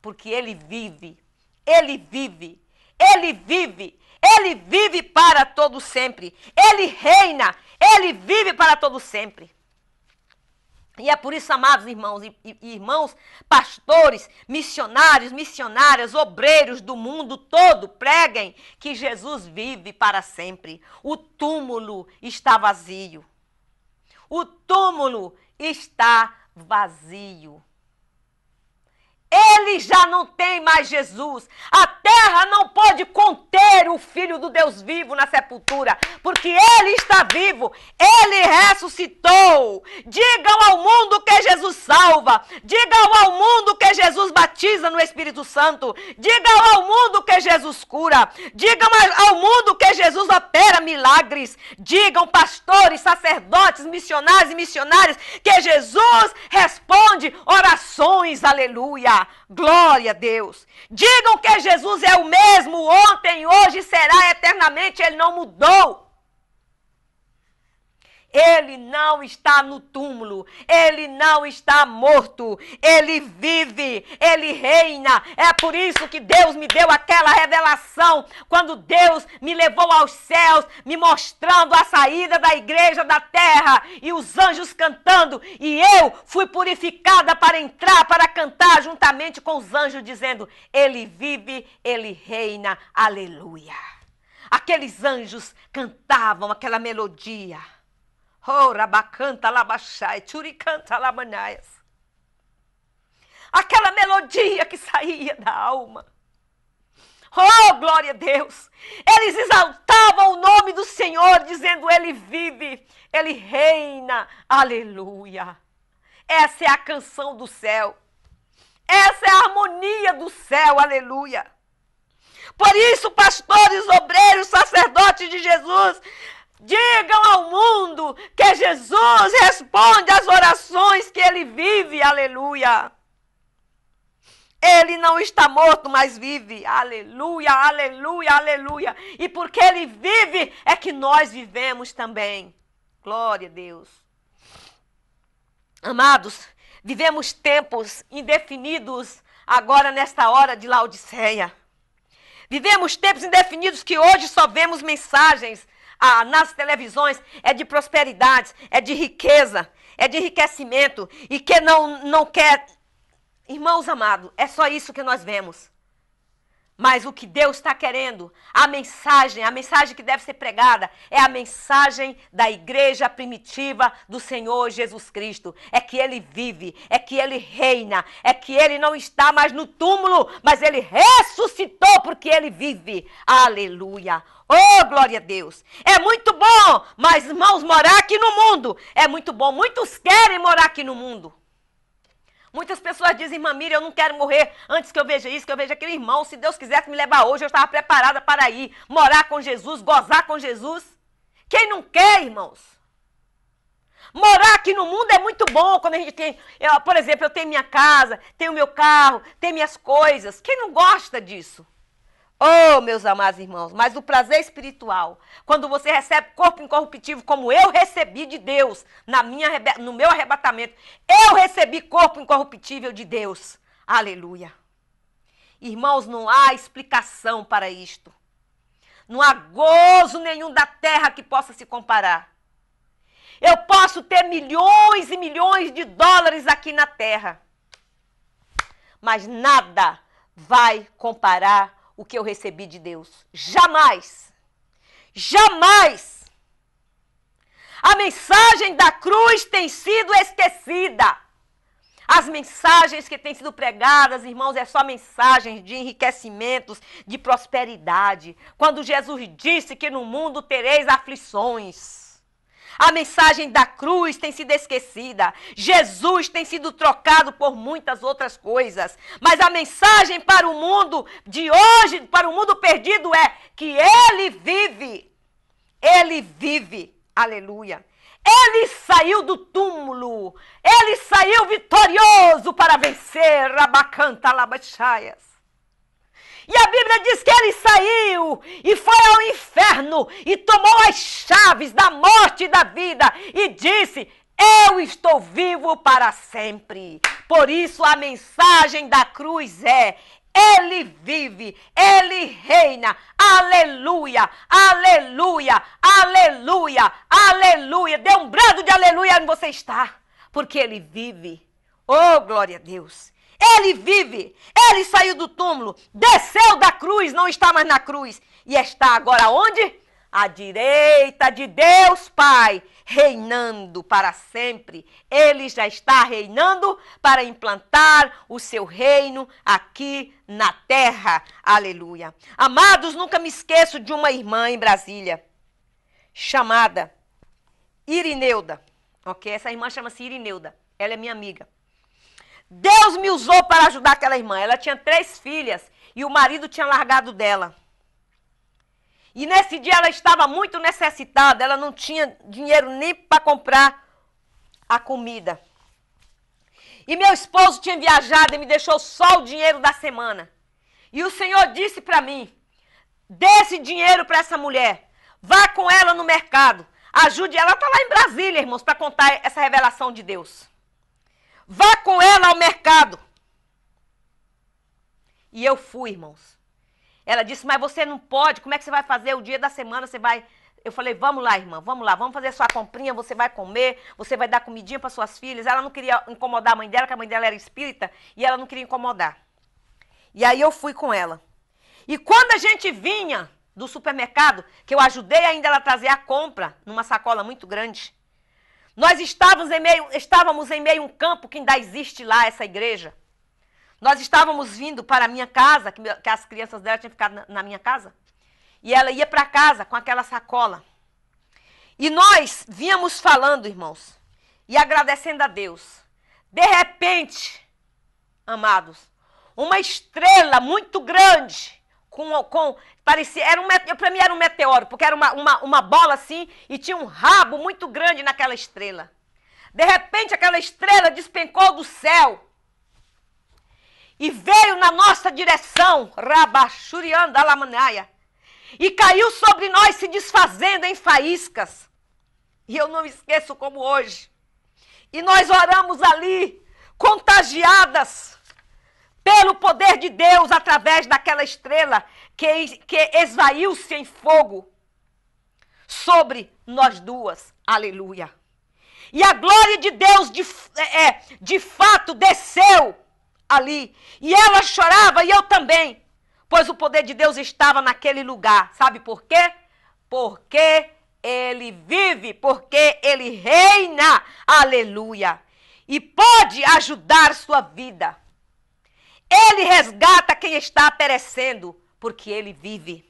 Porque Ele vive, Ele vive, Ele vive, Ele vive para todo sempre. Ele reina, Ele vive para todo sempre. E é por isso, amados irmãos e, irmãos, pastores, missionários, missionárias, obreiros do mundo todo, preguem que Jesus vive para sempre. O túmulo está vazio. O túmulo está vazio. Ele já não tem mais Jesus. A terra não pode conter o Filho do Deus vivo na sepultura, porque ele está vivo, ele ressuscitou. Digam ao mundo que Jesus salva, digam ao mundo que Jesus batiza no Espírito Santo, digam ao mundo que Jesus cura, digam ao mundo que Jesus opera milagres, digam pastores, sacerdotes, missionários e missionárias que Jesus responde orações, aleluia. Glória a Deus! Digam que Jesus é o mesmo ontem, hoje será eternamente, ele não mudou. Ele não está no túmulo, ele não está morto, ele vive, ele reina. É por isso que Deus me deu aquela revelação quando Deus me levou aos céus, me mostrando a saída da igreja da terra e os anjos cantando, e eu fui purificada para entrar, para cantar juntamente com os anjos, dizendo: Ele vive, ele reina, aleluia. Aqueles anjos cantavam aquela melodia Oh, rabacanta canta churicanta lamanaias. Aquela melodia que saía da alma. Oh, glória a Deus! Eles exaltavam o nome do Senhor, dizendo: Ele vive, Ele reina. Aleluia! Essa é a canção do céu. Essa é a harmonia do céu. Aleluia! Por isso, pastores, obreiros, sacerdotes de Jesus, Digam ao mundo que Jesus responde às orações que ele vive, aleluia. Ele não está morto, mas vive, aleluia, aleluia, aleluia. E porque ele vive, é que nós vivemos também. Glória a Deus. Amados, vivemos tempos indefinidos agora nesta hora de Laodiceia. Vivemos tempos indefinidos que hoje só vemos mensagens ah, nas televisões é de prosperidade, é de riqueza, é de enriquecimento. E quem não, não quer. Irmãos amados, é só isso que nós vemos. Mas o que Deus está querendo, a mensagem, a mensagem que deve ser pregada, é a mensagem da igreja primitiva do Senhor Jesus Cristo. É que ele vive, é que ele reina, é que ele não está mais no túmulo, mas ele ressuscitou porque ele vive. Aleluia! Oh, glória a Deus! É muito bom, mas irmãos, morar aqui no mundo é muito bom. Muitos querem morar aqui no mundo. Muitas pessoas dizem, Mamira, eu não quero morrer antes que eu veja isso, que eu veja aquele irmão. Se Deus quisesse me levar hoje, eu estava preparada para ir morar com Jesus, gozar com Jesus. Quem não quer, irmãos? Morar aqui no mundo é muito bom quando a gente tem, eu, por exemplo, eu tenho minha casa, tenho meu carro, tenho minhas coisas. Quem não gosta disso? Oh, meus amados irmãos, mas o prazer espiritual, quando você recebe corpo incorruptível, como eu recebi de Deus na minha, no meu arrebatamento, eu recebi corpo incorruptível de Deus. Aleluia. Irmãos, não há explicação para isto. Não há gozo nenhum da terra que possa se comparar. Eu posso ter milhões e milhões de dólares aqui na terra, mas nada vai comparar o que eu recebi de Deus. Jamais! Jamais! A mensagem da cruz tem sido esquecida. As mensagens que têm sido pregadas, irmãos, é só mensagens de enriquecimentos, de prosperidade. Quando Jesus disse que no mundo tereis aflições. A mensagem da cruz tem sido esquecida. Jesus tem sido trocado por muitas outras coisas. Mas a mensagem para o mundo de hoje, para o mundo perdido, é que ele vive. Ele vive. Aleluia. Ele saiu do túmulo. Ele saiu vitorioso para vencer. Rabacanta Labachaias. E a Bíblia diz que ele saiu e foi ao inferno e tomou as chaves da morte e da vida e disse: Eu estou vivo para sempre. Por isso a mensagem da cruz é: ele vive, Ele reina. Aleluia, aleluia, aleluia, aleluia. Dê um brado de aleluia onde você está, porque Ele vive. Oh, glória a Deus. Ele vive, ele saiu do túmulo, desceu da cruz, não está mais na cruz e está agora onde? À direita de Deus Pai, reinando para sempre. Ele já está reinando para implantar o seu reino aqui na terra. Aleluia. Amados, nunca me esqueço de uma irmã em Brasília, chamada Irineuda. Ok? Essa irmã chama-se Irineuda. Ela é minha amiga. Deus me usou para ajudar aquela irmã. Ela tinha três filhas e o marido tinha largado dela. E nesse dia ela estava muito necessitada, ela não tinha dinheiro nem para comprar a comida. E meu esposo tinha viajado e me deixou só o dinheiro da semana. E o Senhor disse para mim: dê esse dinheiro para essa mulher, vá com ela no mercado, ajude ela. Ela está lá em Brasília, irmãos, para contar essa revelação de Deus. Vá com ela ao mercado. E eu fui, irmãos. Ela disse: Mas você não pode, como é que você vai fazer? O dia da semana você vai. Eu falei: Vamos lá, irmã, vamos lá, vamos fazer sua comprinha. Você vai comer, você vai dar comidinha para suas filhas. Ela não queria incomodar a mãe dela, porque a mãe dela era espírita e ela não queria incomodar. E aí eu fui com ela. E quando a gente vinha do supermercado, que eu ajudei ainda ela a trazer a compra numa sacola muito grande, nós estávamos em meio, estávamos em meio a um campo que ainda existe lá, essa igreja. Nós estávamos vindo para a minha casa, que, que as crianças dela tinham ficado na, na minha casa. E ela ia para casa com aquela sacola. E nós vínhamos falando, irmãos, e agradecendo a Deus. De repente, amados, uma estrela muito grande com, com parecia era um para mim era um meteoro porque era uma, uma, uma bola assim e tinha um rabo muito grande naquela estrela de repente aquela estrela despencou do céu e veio na nossa direção a lamanaia e caiu sobre nós se desfazendo em faíscas e eu não esqueço como hoje e nós oramos ali contagiadas pelo poder de Deus através daquela estrela que, que esvaiu-se em fogo sobre nós duas. Aleluia. E a glória de Deus de, é, é, de fato desceu ali. E ela chorava e eu também, pois o poder de Deus estava naquele lugar. Sabe por quê? Porque ele vive, porque ele reina. Aleluia. E pode ajudar sua vida ele resgata quem está perecendo, porque ele vive.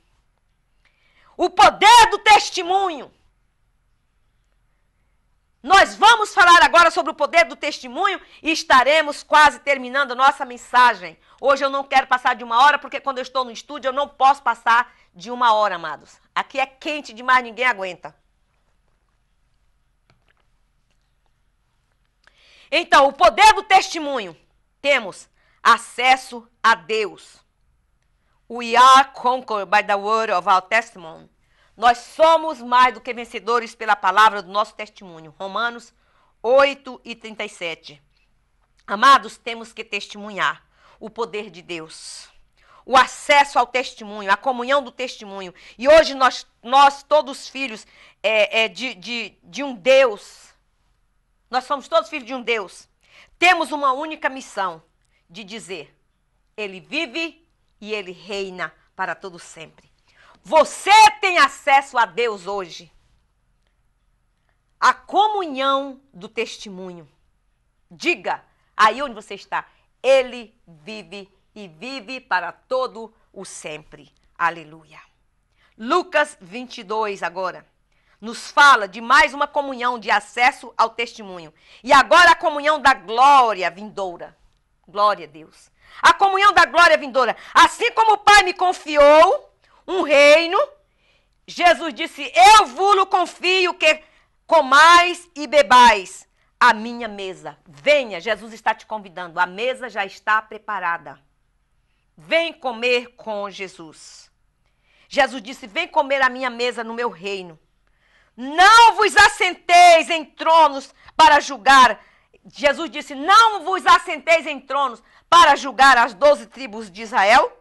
O poder do testemunho. Nós vamos falar agora sobre o poder do testemunho e estaremos quase terminando nossa mensagem. Hoje eu não quero passar de uma hora, porque quando eu estou no estúdio eu não posso passar de uma hora, amados. Aqui é quente demais, ninguém aguenta. Então, o poder do testemunho. Temos acesso a Deus. We are conquered by the word of our testimony. Nós somos mais do que vencedores pela palavra do nosso testemunho. Romanos 8 e 37. Amados, temos que testemunhar o poder de Deus o acesso ao testemunho, a comunhão do testemunho. E hoje nós, nós todos filhos é, é, de, de, de um Deus, nós somos todos filhos de um Deus. Temos uma única missão: de dizer: Ele vive e ele reina para todo sempre. Você tem acesso a Deus hoje. A comunhão do testemunho. Diga aí onde você está: Ele vive e vive para todo o sempre. Aleluia. Lucas 22 agora nos fala de mais uma comunhão de acesso ao testemunho. E agora a comunhão da glória vindoura. Glória a Deus. A comunhão da glória vindoura. Assim como o Pai me confiou um reino, Jesus disse: Eu vulo confio que comais e bebais a minha mesa. Venha, Jesus está te convidando. A mesa já está preparada. Vem comer com Jesus. Jesus disse: Vem comer a minha mesa no meu reino. Não vos assenteis em tronos para julgar Jesus disse: Não vos assenteis em tronos para julgar as doze tribos de Israel.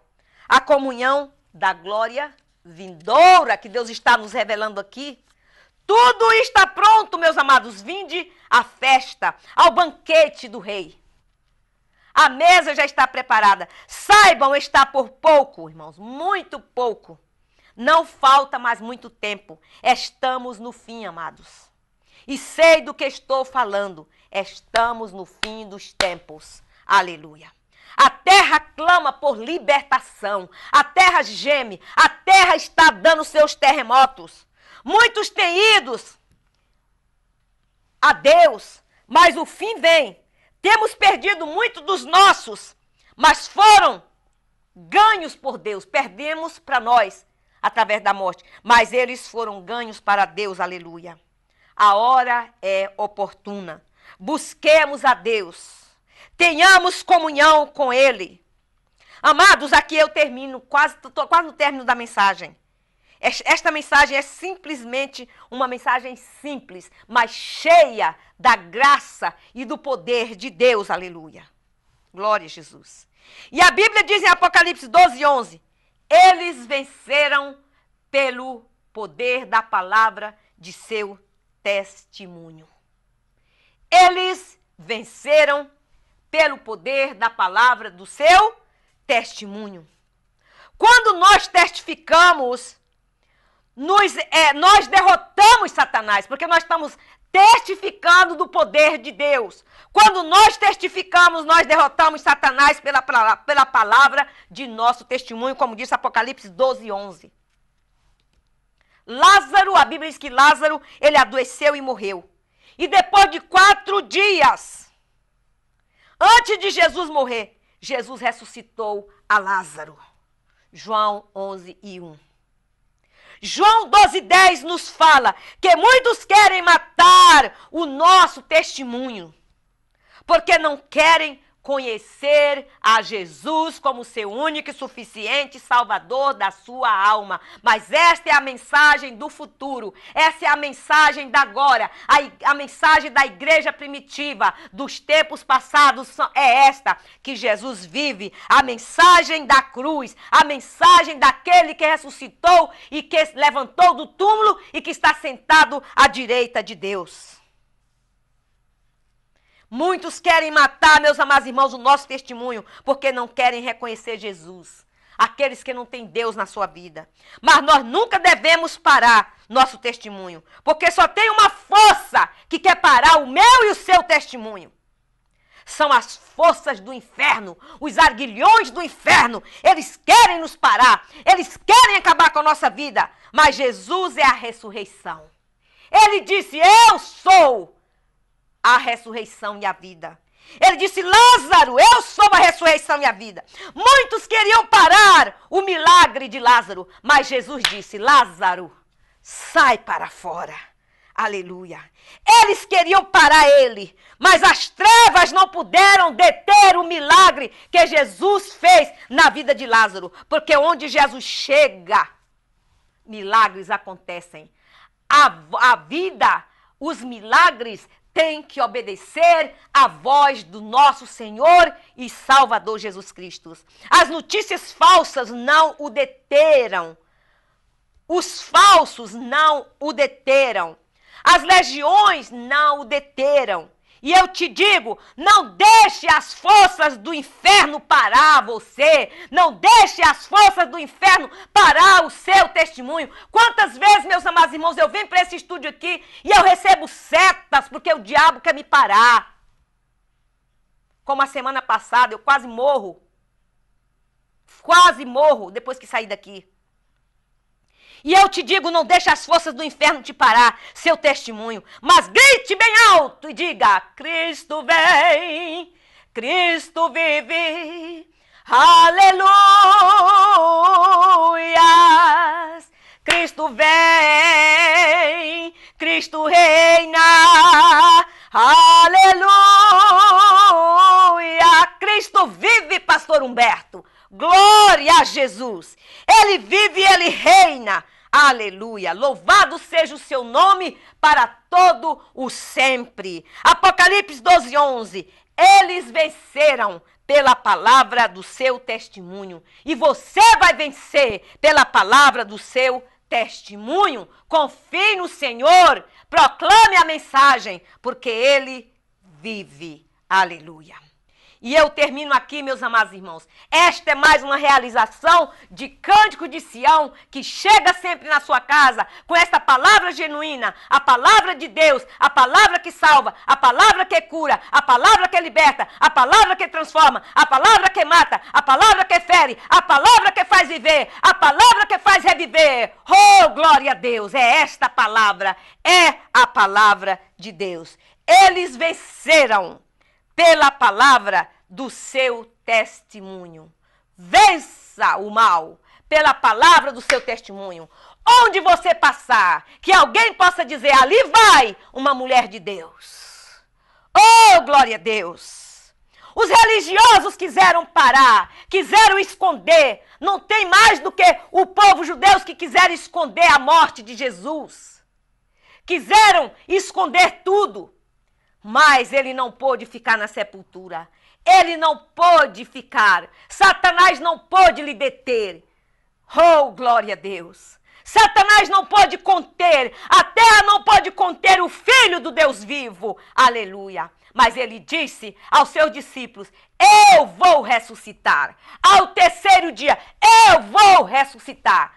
A comunhão da glória vindoura que Deus está nos revelando aqui. Tudo está pronto, meus amados. Vinde à festa, ao banquete do rei. A mesa já está preparada. Saibam, está por pouco, irmãos, muito pouco. Não falta mais muito tempo. Estamos no fim, amados e sei do que estou falando. Estamos no fim dos tempos. Aleluia. A terra clama por libertação. A terra geme. A terra está dando seus terremotos. Muitos têm ido a Deus, mas o fim vem. Temos perdido muito dos nossos, mas foram ganhos por Deus. Perdemos para nós através da morte, mas eles foram ganhos para Deus. Aleluia. A hora é oportuna. Busquemos a Deus. Tenhamos comunhão com Ele. Amados, aqui eu termino, quase, tô quase no término da mensagem. Esta mensagem é simplesmente uma mensagem simples, mas cheia da graça e do poder de Deus. Aleluia. Glória a Jesus. E a Bíblia diz em Apocalipse 12, 11: Eles venceram pelo poder da palavra de seu testemunho. Eles venceram pelo poder da palavra do seu testemunho. Quando nós testificamos, nos, é, nós derrotamos Satanás, porque nós estamos testificando do poder de Deus. Quando nós testificamos, nós derrotamos Satanás pela, pela palavra de nosso testemunho, como diz Apocalipse 12, 11. Lázaro, a Bíblia diz que Lázaro, ele adoeceu e morreu. E depois de quatro dias, antes de Jesus morrer, Jesus ressuscitou a Lázaro. João 11 e 1. João 12, 10 nos fala que muitos querem matar o nosso testemunho, porque não querem conhecer a Jesus como seu único e suficiente Salvador da sua alma. Mas esta é a mensagem do futuro, essa é a mensagem da agora, a, a mensagem da igreja primitiva dos tempos passados é esta que Jesus vive, a mensagem da cruz, a mensagem daquele que ressuscitou e que levantou do túmulo e que está sentado à direita de Deus. Muitos querem matar, meus amados irmãos, o nosso testemunho, porque não querem reconhecer Jesus. Aqueles que não têm Deus na sua vida. Mas nós nunca devemos parar nosso testemunho, porque só tem uma força que quer parar o meu e o seu testemunho. São as forças do inferno, os arguilhões do inferno. Eles querem nos parar, eles querem acabar com a nossa vida. Mas Jesus é a ressurreição. Ele disse: Eu sou a ressurreição e a vida. Ele disse: Lázaro, eu sou a ressurreição e a vida. Muitos queriam parar o milagre de Lázaro, mas Jesus disse: Lázaro, sai para fora. Aleluia. Eles queriam parar ele, mas as trevas não puderam deter o milagre que Jesus fez na vida de Lázaro, porque onde Jesus chega, milagres acontecem. A, a vida, os milagres tem que obedecer à voz do nosso Senhor e Salvador Jesus Cristo. As notícias falsas não o deteram. Os falsos não o deteram. As legiões não o deteram. E eu te digo: não deixe as forças do inferno parar você. Não deixe as forças do inferno parar o seu testemunho. Quantas vezes, meus amados irmãos, eu venho para esse estúdio aqui e eu recebo setas porque o diabo quer me parar. Como a semana passada, eu quase morro. Quase morro depois que saí daqui. E eu te digo, não deixe as forças do inferno te parar, seu testemunho, mas grite bem alto e diga: Cristo vem, Cristo vive. Aleluia! Cristo vem, Cristo reina. Aleluia! Cristo vive, pastor Humberto. Glória a Jesus! Ele vive e ele reina. Aleluia! Louvado seja o seu nome para todo o sempre. Apocalipse 12, 11. Eles venceram pela palavra do seu testemunho. E você vai vencer pela palavra do seu testemunho. Confie no Senhor, proclame a mensagem, porque ele vive. Aleluia! E eu termino aqui, meus amados irmãos. Esta é mais uma realização de Cântico de Sião que chega sempre na sua casa com esta palavra genuína, a palavra de Deus, a palavra que salva, a palavra que cura, a palavra que liberta, a palavra que transforma, a palavra que mata, a palavra que fere, a palavra que faz viver, a palavra que faz reviver. Oh, glória a Deus! É esta palavra, é a palavra de Deus. Eles venceram pela palavra do seu testemunho. Vença o mal pela palavra do seu testemunho. Onde você passar, que alguém possa dizer: ali vai uma mulher de Deus. Oh, glória a Deus! Os religiosos quiseram parar, quiseram esconder. Não tem mais do que o povo judeu que quiseram esconder a morte de Jesus. Quiseram esconder tudo, mas ele não pôde ficar na sepultura. Ele não pôde ficar. Satanás não pôde lhe deter. Oh, glória a Deus! Satanás não pode conter, a terra não pode conter o filho do Deus vivo. Aleluia. Mas ele disse aos seus discípulos: Eu vou ressuscitar. Ao terceiro dia, eu vou ressuscitar.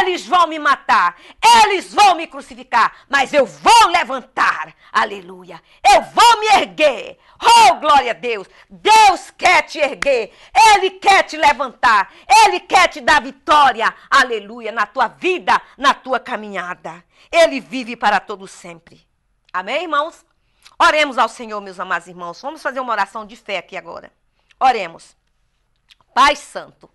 Eles vão me matar. Eles vão me crucificar. Mas eu vou levantar. Aleluia. Eu vou me erguer. Oh, glória a Deus. Deus quer te erguer. Ele quer te levantar. Ele quer te dar vitória. Aleluia. Na tua vida, na tua caminhada. Ele vive para todo sempre. Amém, irmãos? Oremos ao Senhor, meus amados irmãos. Vamos fazer uma oração de fé aqui agora. Oremos. Pai Santo,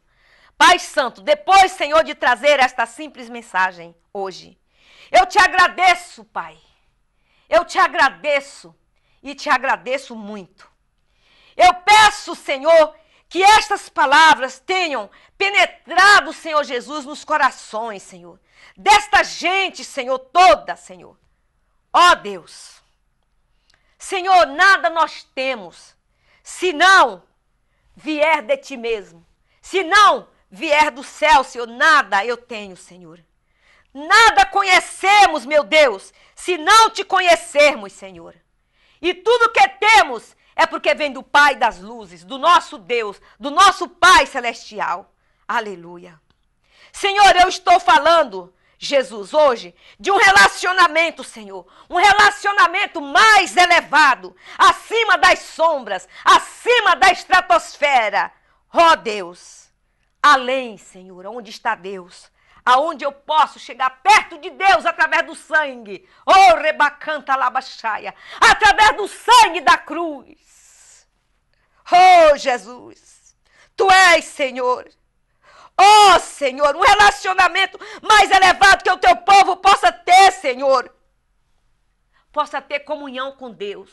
Pai Santo, depois, Senhor, de trazer esta simples mensagem hoje, eu te agradeço, Pai. Eu te agradeço e te agradeço muito. Eu peço, Senhor, que estas palavras tenham penetrado, Senhor Jesus, nos corações, Senhor, desta gente, Senhor, toda, Senhor. Ó Deus. Senhor, nada nós temos, se não vier de ti mesmo. Se não vier do céu, Senhor, nada eu tenho, Senhor. Nada conhecemos, meu Deus, se não te conhecermos, Senhor. E tudo que temos é porque vem do Pai das luzes, do nosso Deus, do nosso Pai celestial. Aleluia. Senhor, eu estou falando Jesus, hoje, de um relacionamento, Senhor, um relacionamento mais elevado, acima das sombras, acima da estratosfera. Ó oh, Deus, além, Senhor, onde está Deus? Aonde eu posso chegar perto de Deus através do sangue? Oh, rebacanta labaxaia, através do sangue da cruz. Oh, Jesus, tu és, Senhor, Oh, Senhor, um relacionamento mais elevado que o teu povo possa ter, Senhor. Possa ter comunhão com Deus.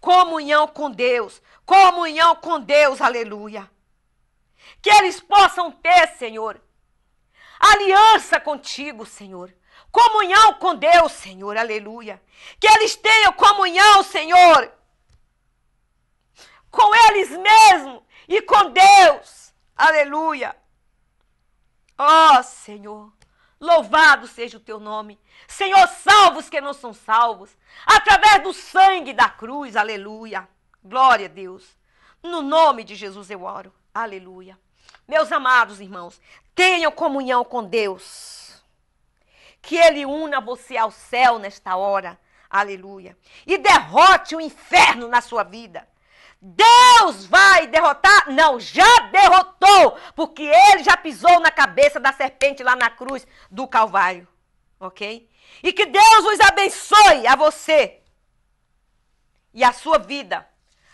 Comunhão com Deus. Comunhão com Deus, aleluia. Que eles possam ter, Senhor, aliança contigo, Senhor. Comunhão com Deus, Senhor, aleluia. Que eles tenham comunhão, Senhor, com eles mesmos e com Deus, aleluia. Ó oh, Senhor, louvado seja o teu nome. Senhor, salva os que não são salvos, através do sangue da cruz, aleluia. Glória a Deus. No nome de Jesus eu oro, aleluia. Meus amados irmãos, tenham comunhão com Deus. Que Ele una você ao céu nesta hora, aleluia. E derrote o inferno na sua vida. Deus vai derrotar? Não, já derrotou, porque ele já pisou na cabeça da serpente lá na cruz do Calvário. Ok? E que Deus os abençoe a você e a sua vida,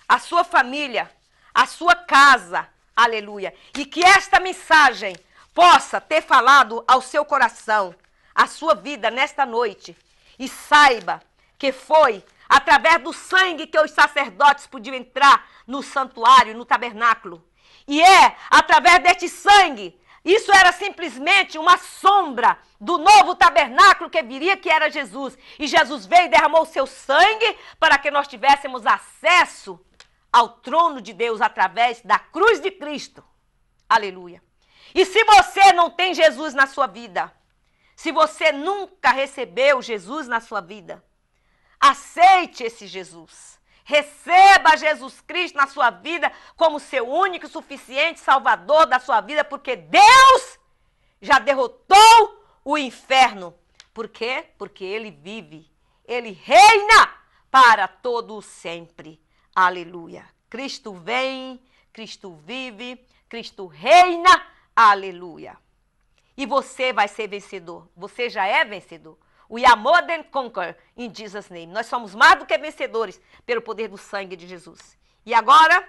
a sua família, a sua casa. Aleluia. E que esta mensagem possa ter falado ao seu coração, à sua vida nesta noite. E saiba que foi através do sangue que os sacerdotes podiam entrar no santuário, no tabernáculo. E é através deste sangue, isso era simplesmente uma sombra do novo tabernáculo que viria, que era Jesus. E Jesus veio e derramou o seu sangue para que nós tivéssemos acesso ao trono de Deus através da cruz de Cristo. Aleluia. E se você não tem Jesus na sua vida, se você nunca recebeu Jesus na sua vida, Aceite esse Jesus. Receba Jesus Cristo na sua vida como seu único e suficiente Salvador da sua vida, porque Deus já derrotou o inferno. Por quê? Porque ele vive, ele reina para todo o sempre. Aleluia. Cristo vem, Cristo vive, Cristo reina. Aleluia. E você vai ser vencedor. Você já é vencedor. We are more than conquer in Jesus name. Nós somos mais do que vencedores pelo poder do sangue de Jesus. E agora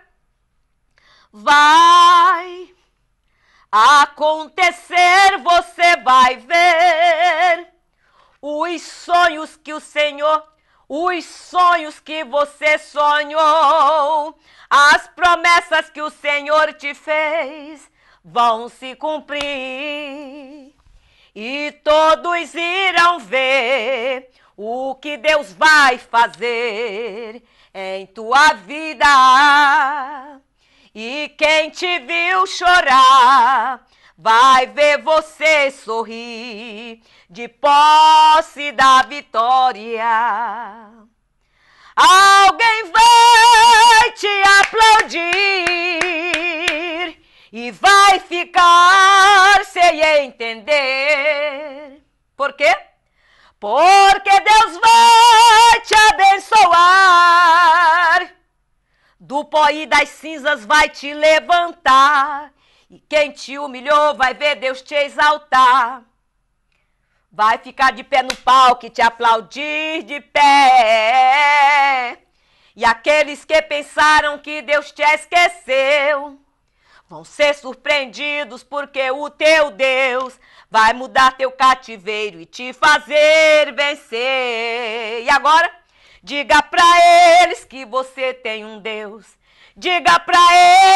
vai acontecer, você vai ver os sonhos que o Senhor os sonhos que você sonhou, as promessas que o Senhor te fez vão se cumprir e todos irão ver o que Deus vai fazer em tua vida. E quem te viu chorar vai ver você sorrir de posse da vitória. Alguém vai te aplaudir e vai ficar sem entender. Por quê? Porque Deus vai te abençoar. Do pó e das cinzas vai te levantar. E quem te humilhou vai ver Deus te exaltar. Vai ficar de pé no palco e te aplaudir de pé. E aqueles que pensaram que Deus te esqueceu vão ser surpreendidos, porque o teu Deus vai mudar teu cativeiro e te fazer vencer. E agora, diga para eles que você tem um Deus. Diga para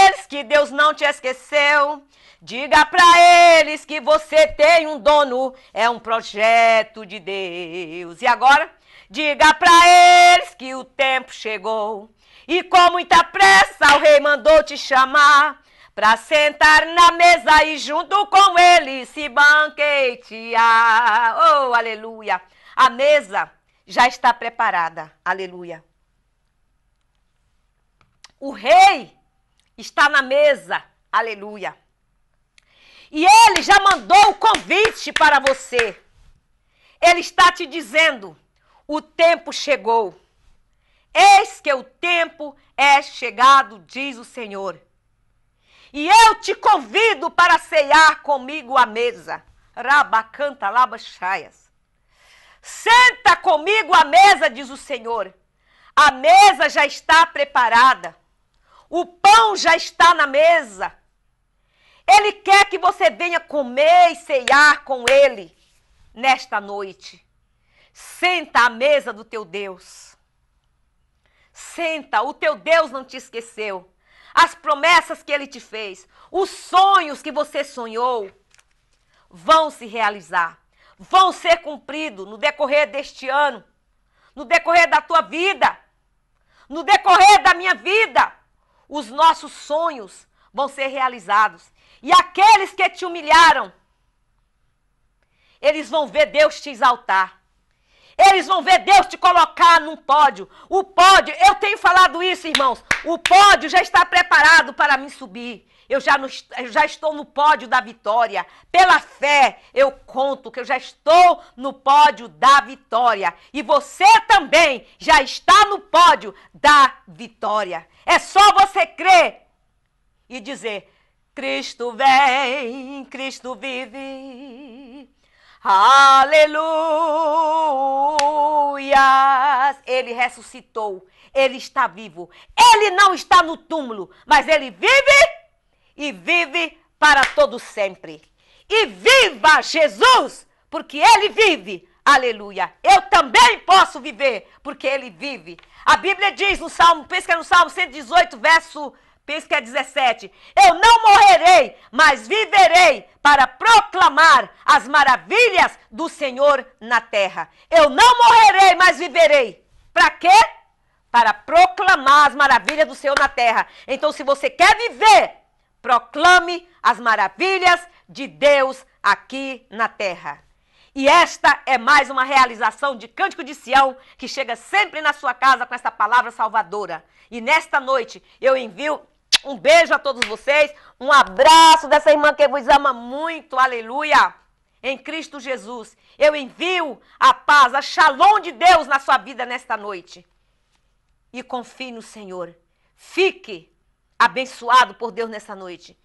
eles que Deus não te esqueceu. Diga para eles que você tem um dono, é um projeto de Deus. E agora, diga para eles que o tempo chegou. E com muita pressa o rei mandou te chamar Pra sentar na mesa e junto com ele se banquetear. Oh, aleluia! A mesa já está preparada. Aleluia! O rei está na mesa. Aleluia! E ele já mandou o convite para você. Ele está te dizendo: o tempo chegou. Eis que o tempo é chegado, diz o Senhor e eu te convido para ceiar comigo à mesa. Rabacanta labachaias. Senta comigo à mesa, diz o Senhor. A mesa já está preparada. O pão já está na mesa. Ele quer que você venha comer e ceiar com ele nesta noite. Senta à mesa do teu Deus. Senta, o teu Deus não te esqueceu as promessas que ele te fez, os sonhos que você sonhou vão se realizar, vão ser cumpridos no decorrer deste ano, no decorrer da tua vida, no decorrer da minha vida. Os nossos sonhos vão ser realizados. E aqueles que te humilharam, eles vão ver Deus te exaltar. Eles vão ver Deus te colocar num pódio. O pódio, eu tenho falado isso, irmãos. O pódio já está preparado para mim subir. Eu já, no, eu já estou no pódio da vitória. Pela fé, eu conto que eu já estou no pódio da vitória. E você também já está no pódio da vitória. É só você crer e dizer: Cristo vem, Cristo vive. Aleluia! Ele ressuscitou, ele está vivo. Ele não está no túmulo, mas ele vive e vive para todo sempre. E viva Jesus, porque ele vive. Aleluia. Eu também posso viver, porque ele vive. A Bíblia diz no Salmo, pensa que é no Salmo 118, verso é 17. Eu não morrerei, mas viverei para proclamar as maravilhas do Senhor na terra. Eu não morrerei, mas viverei. Para quê? Para proclamar as maravilhas do Senhor na terra. Então, se você quer viver, proclame as maravilhas de Deus aqui na terra. E esta é mais uma realização de Cântico de Sião, que chega sempre na sua casa com essa palavra salvadora. E nesta noite eu envio um beijo a todos vocês. Um abraço dessa irmã que vos ama muito. Aleluia. Em Cristo Jesus. Eu envio a paz, a shalom de Deus na sua vida nesta noite. E confie no Senhor. Fique abençoado por Deus nessa noite.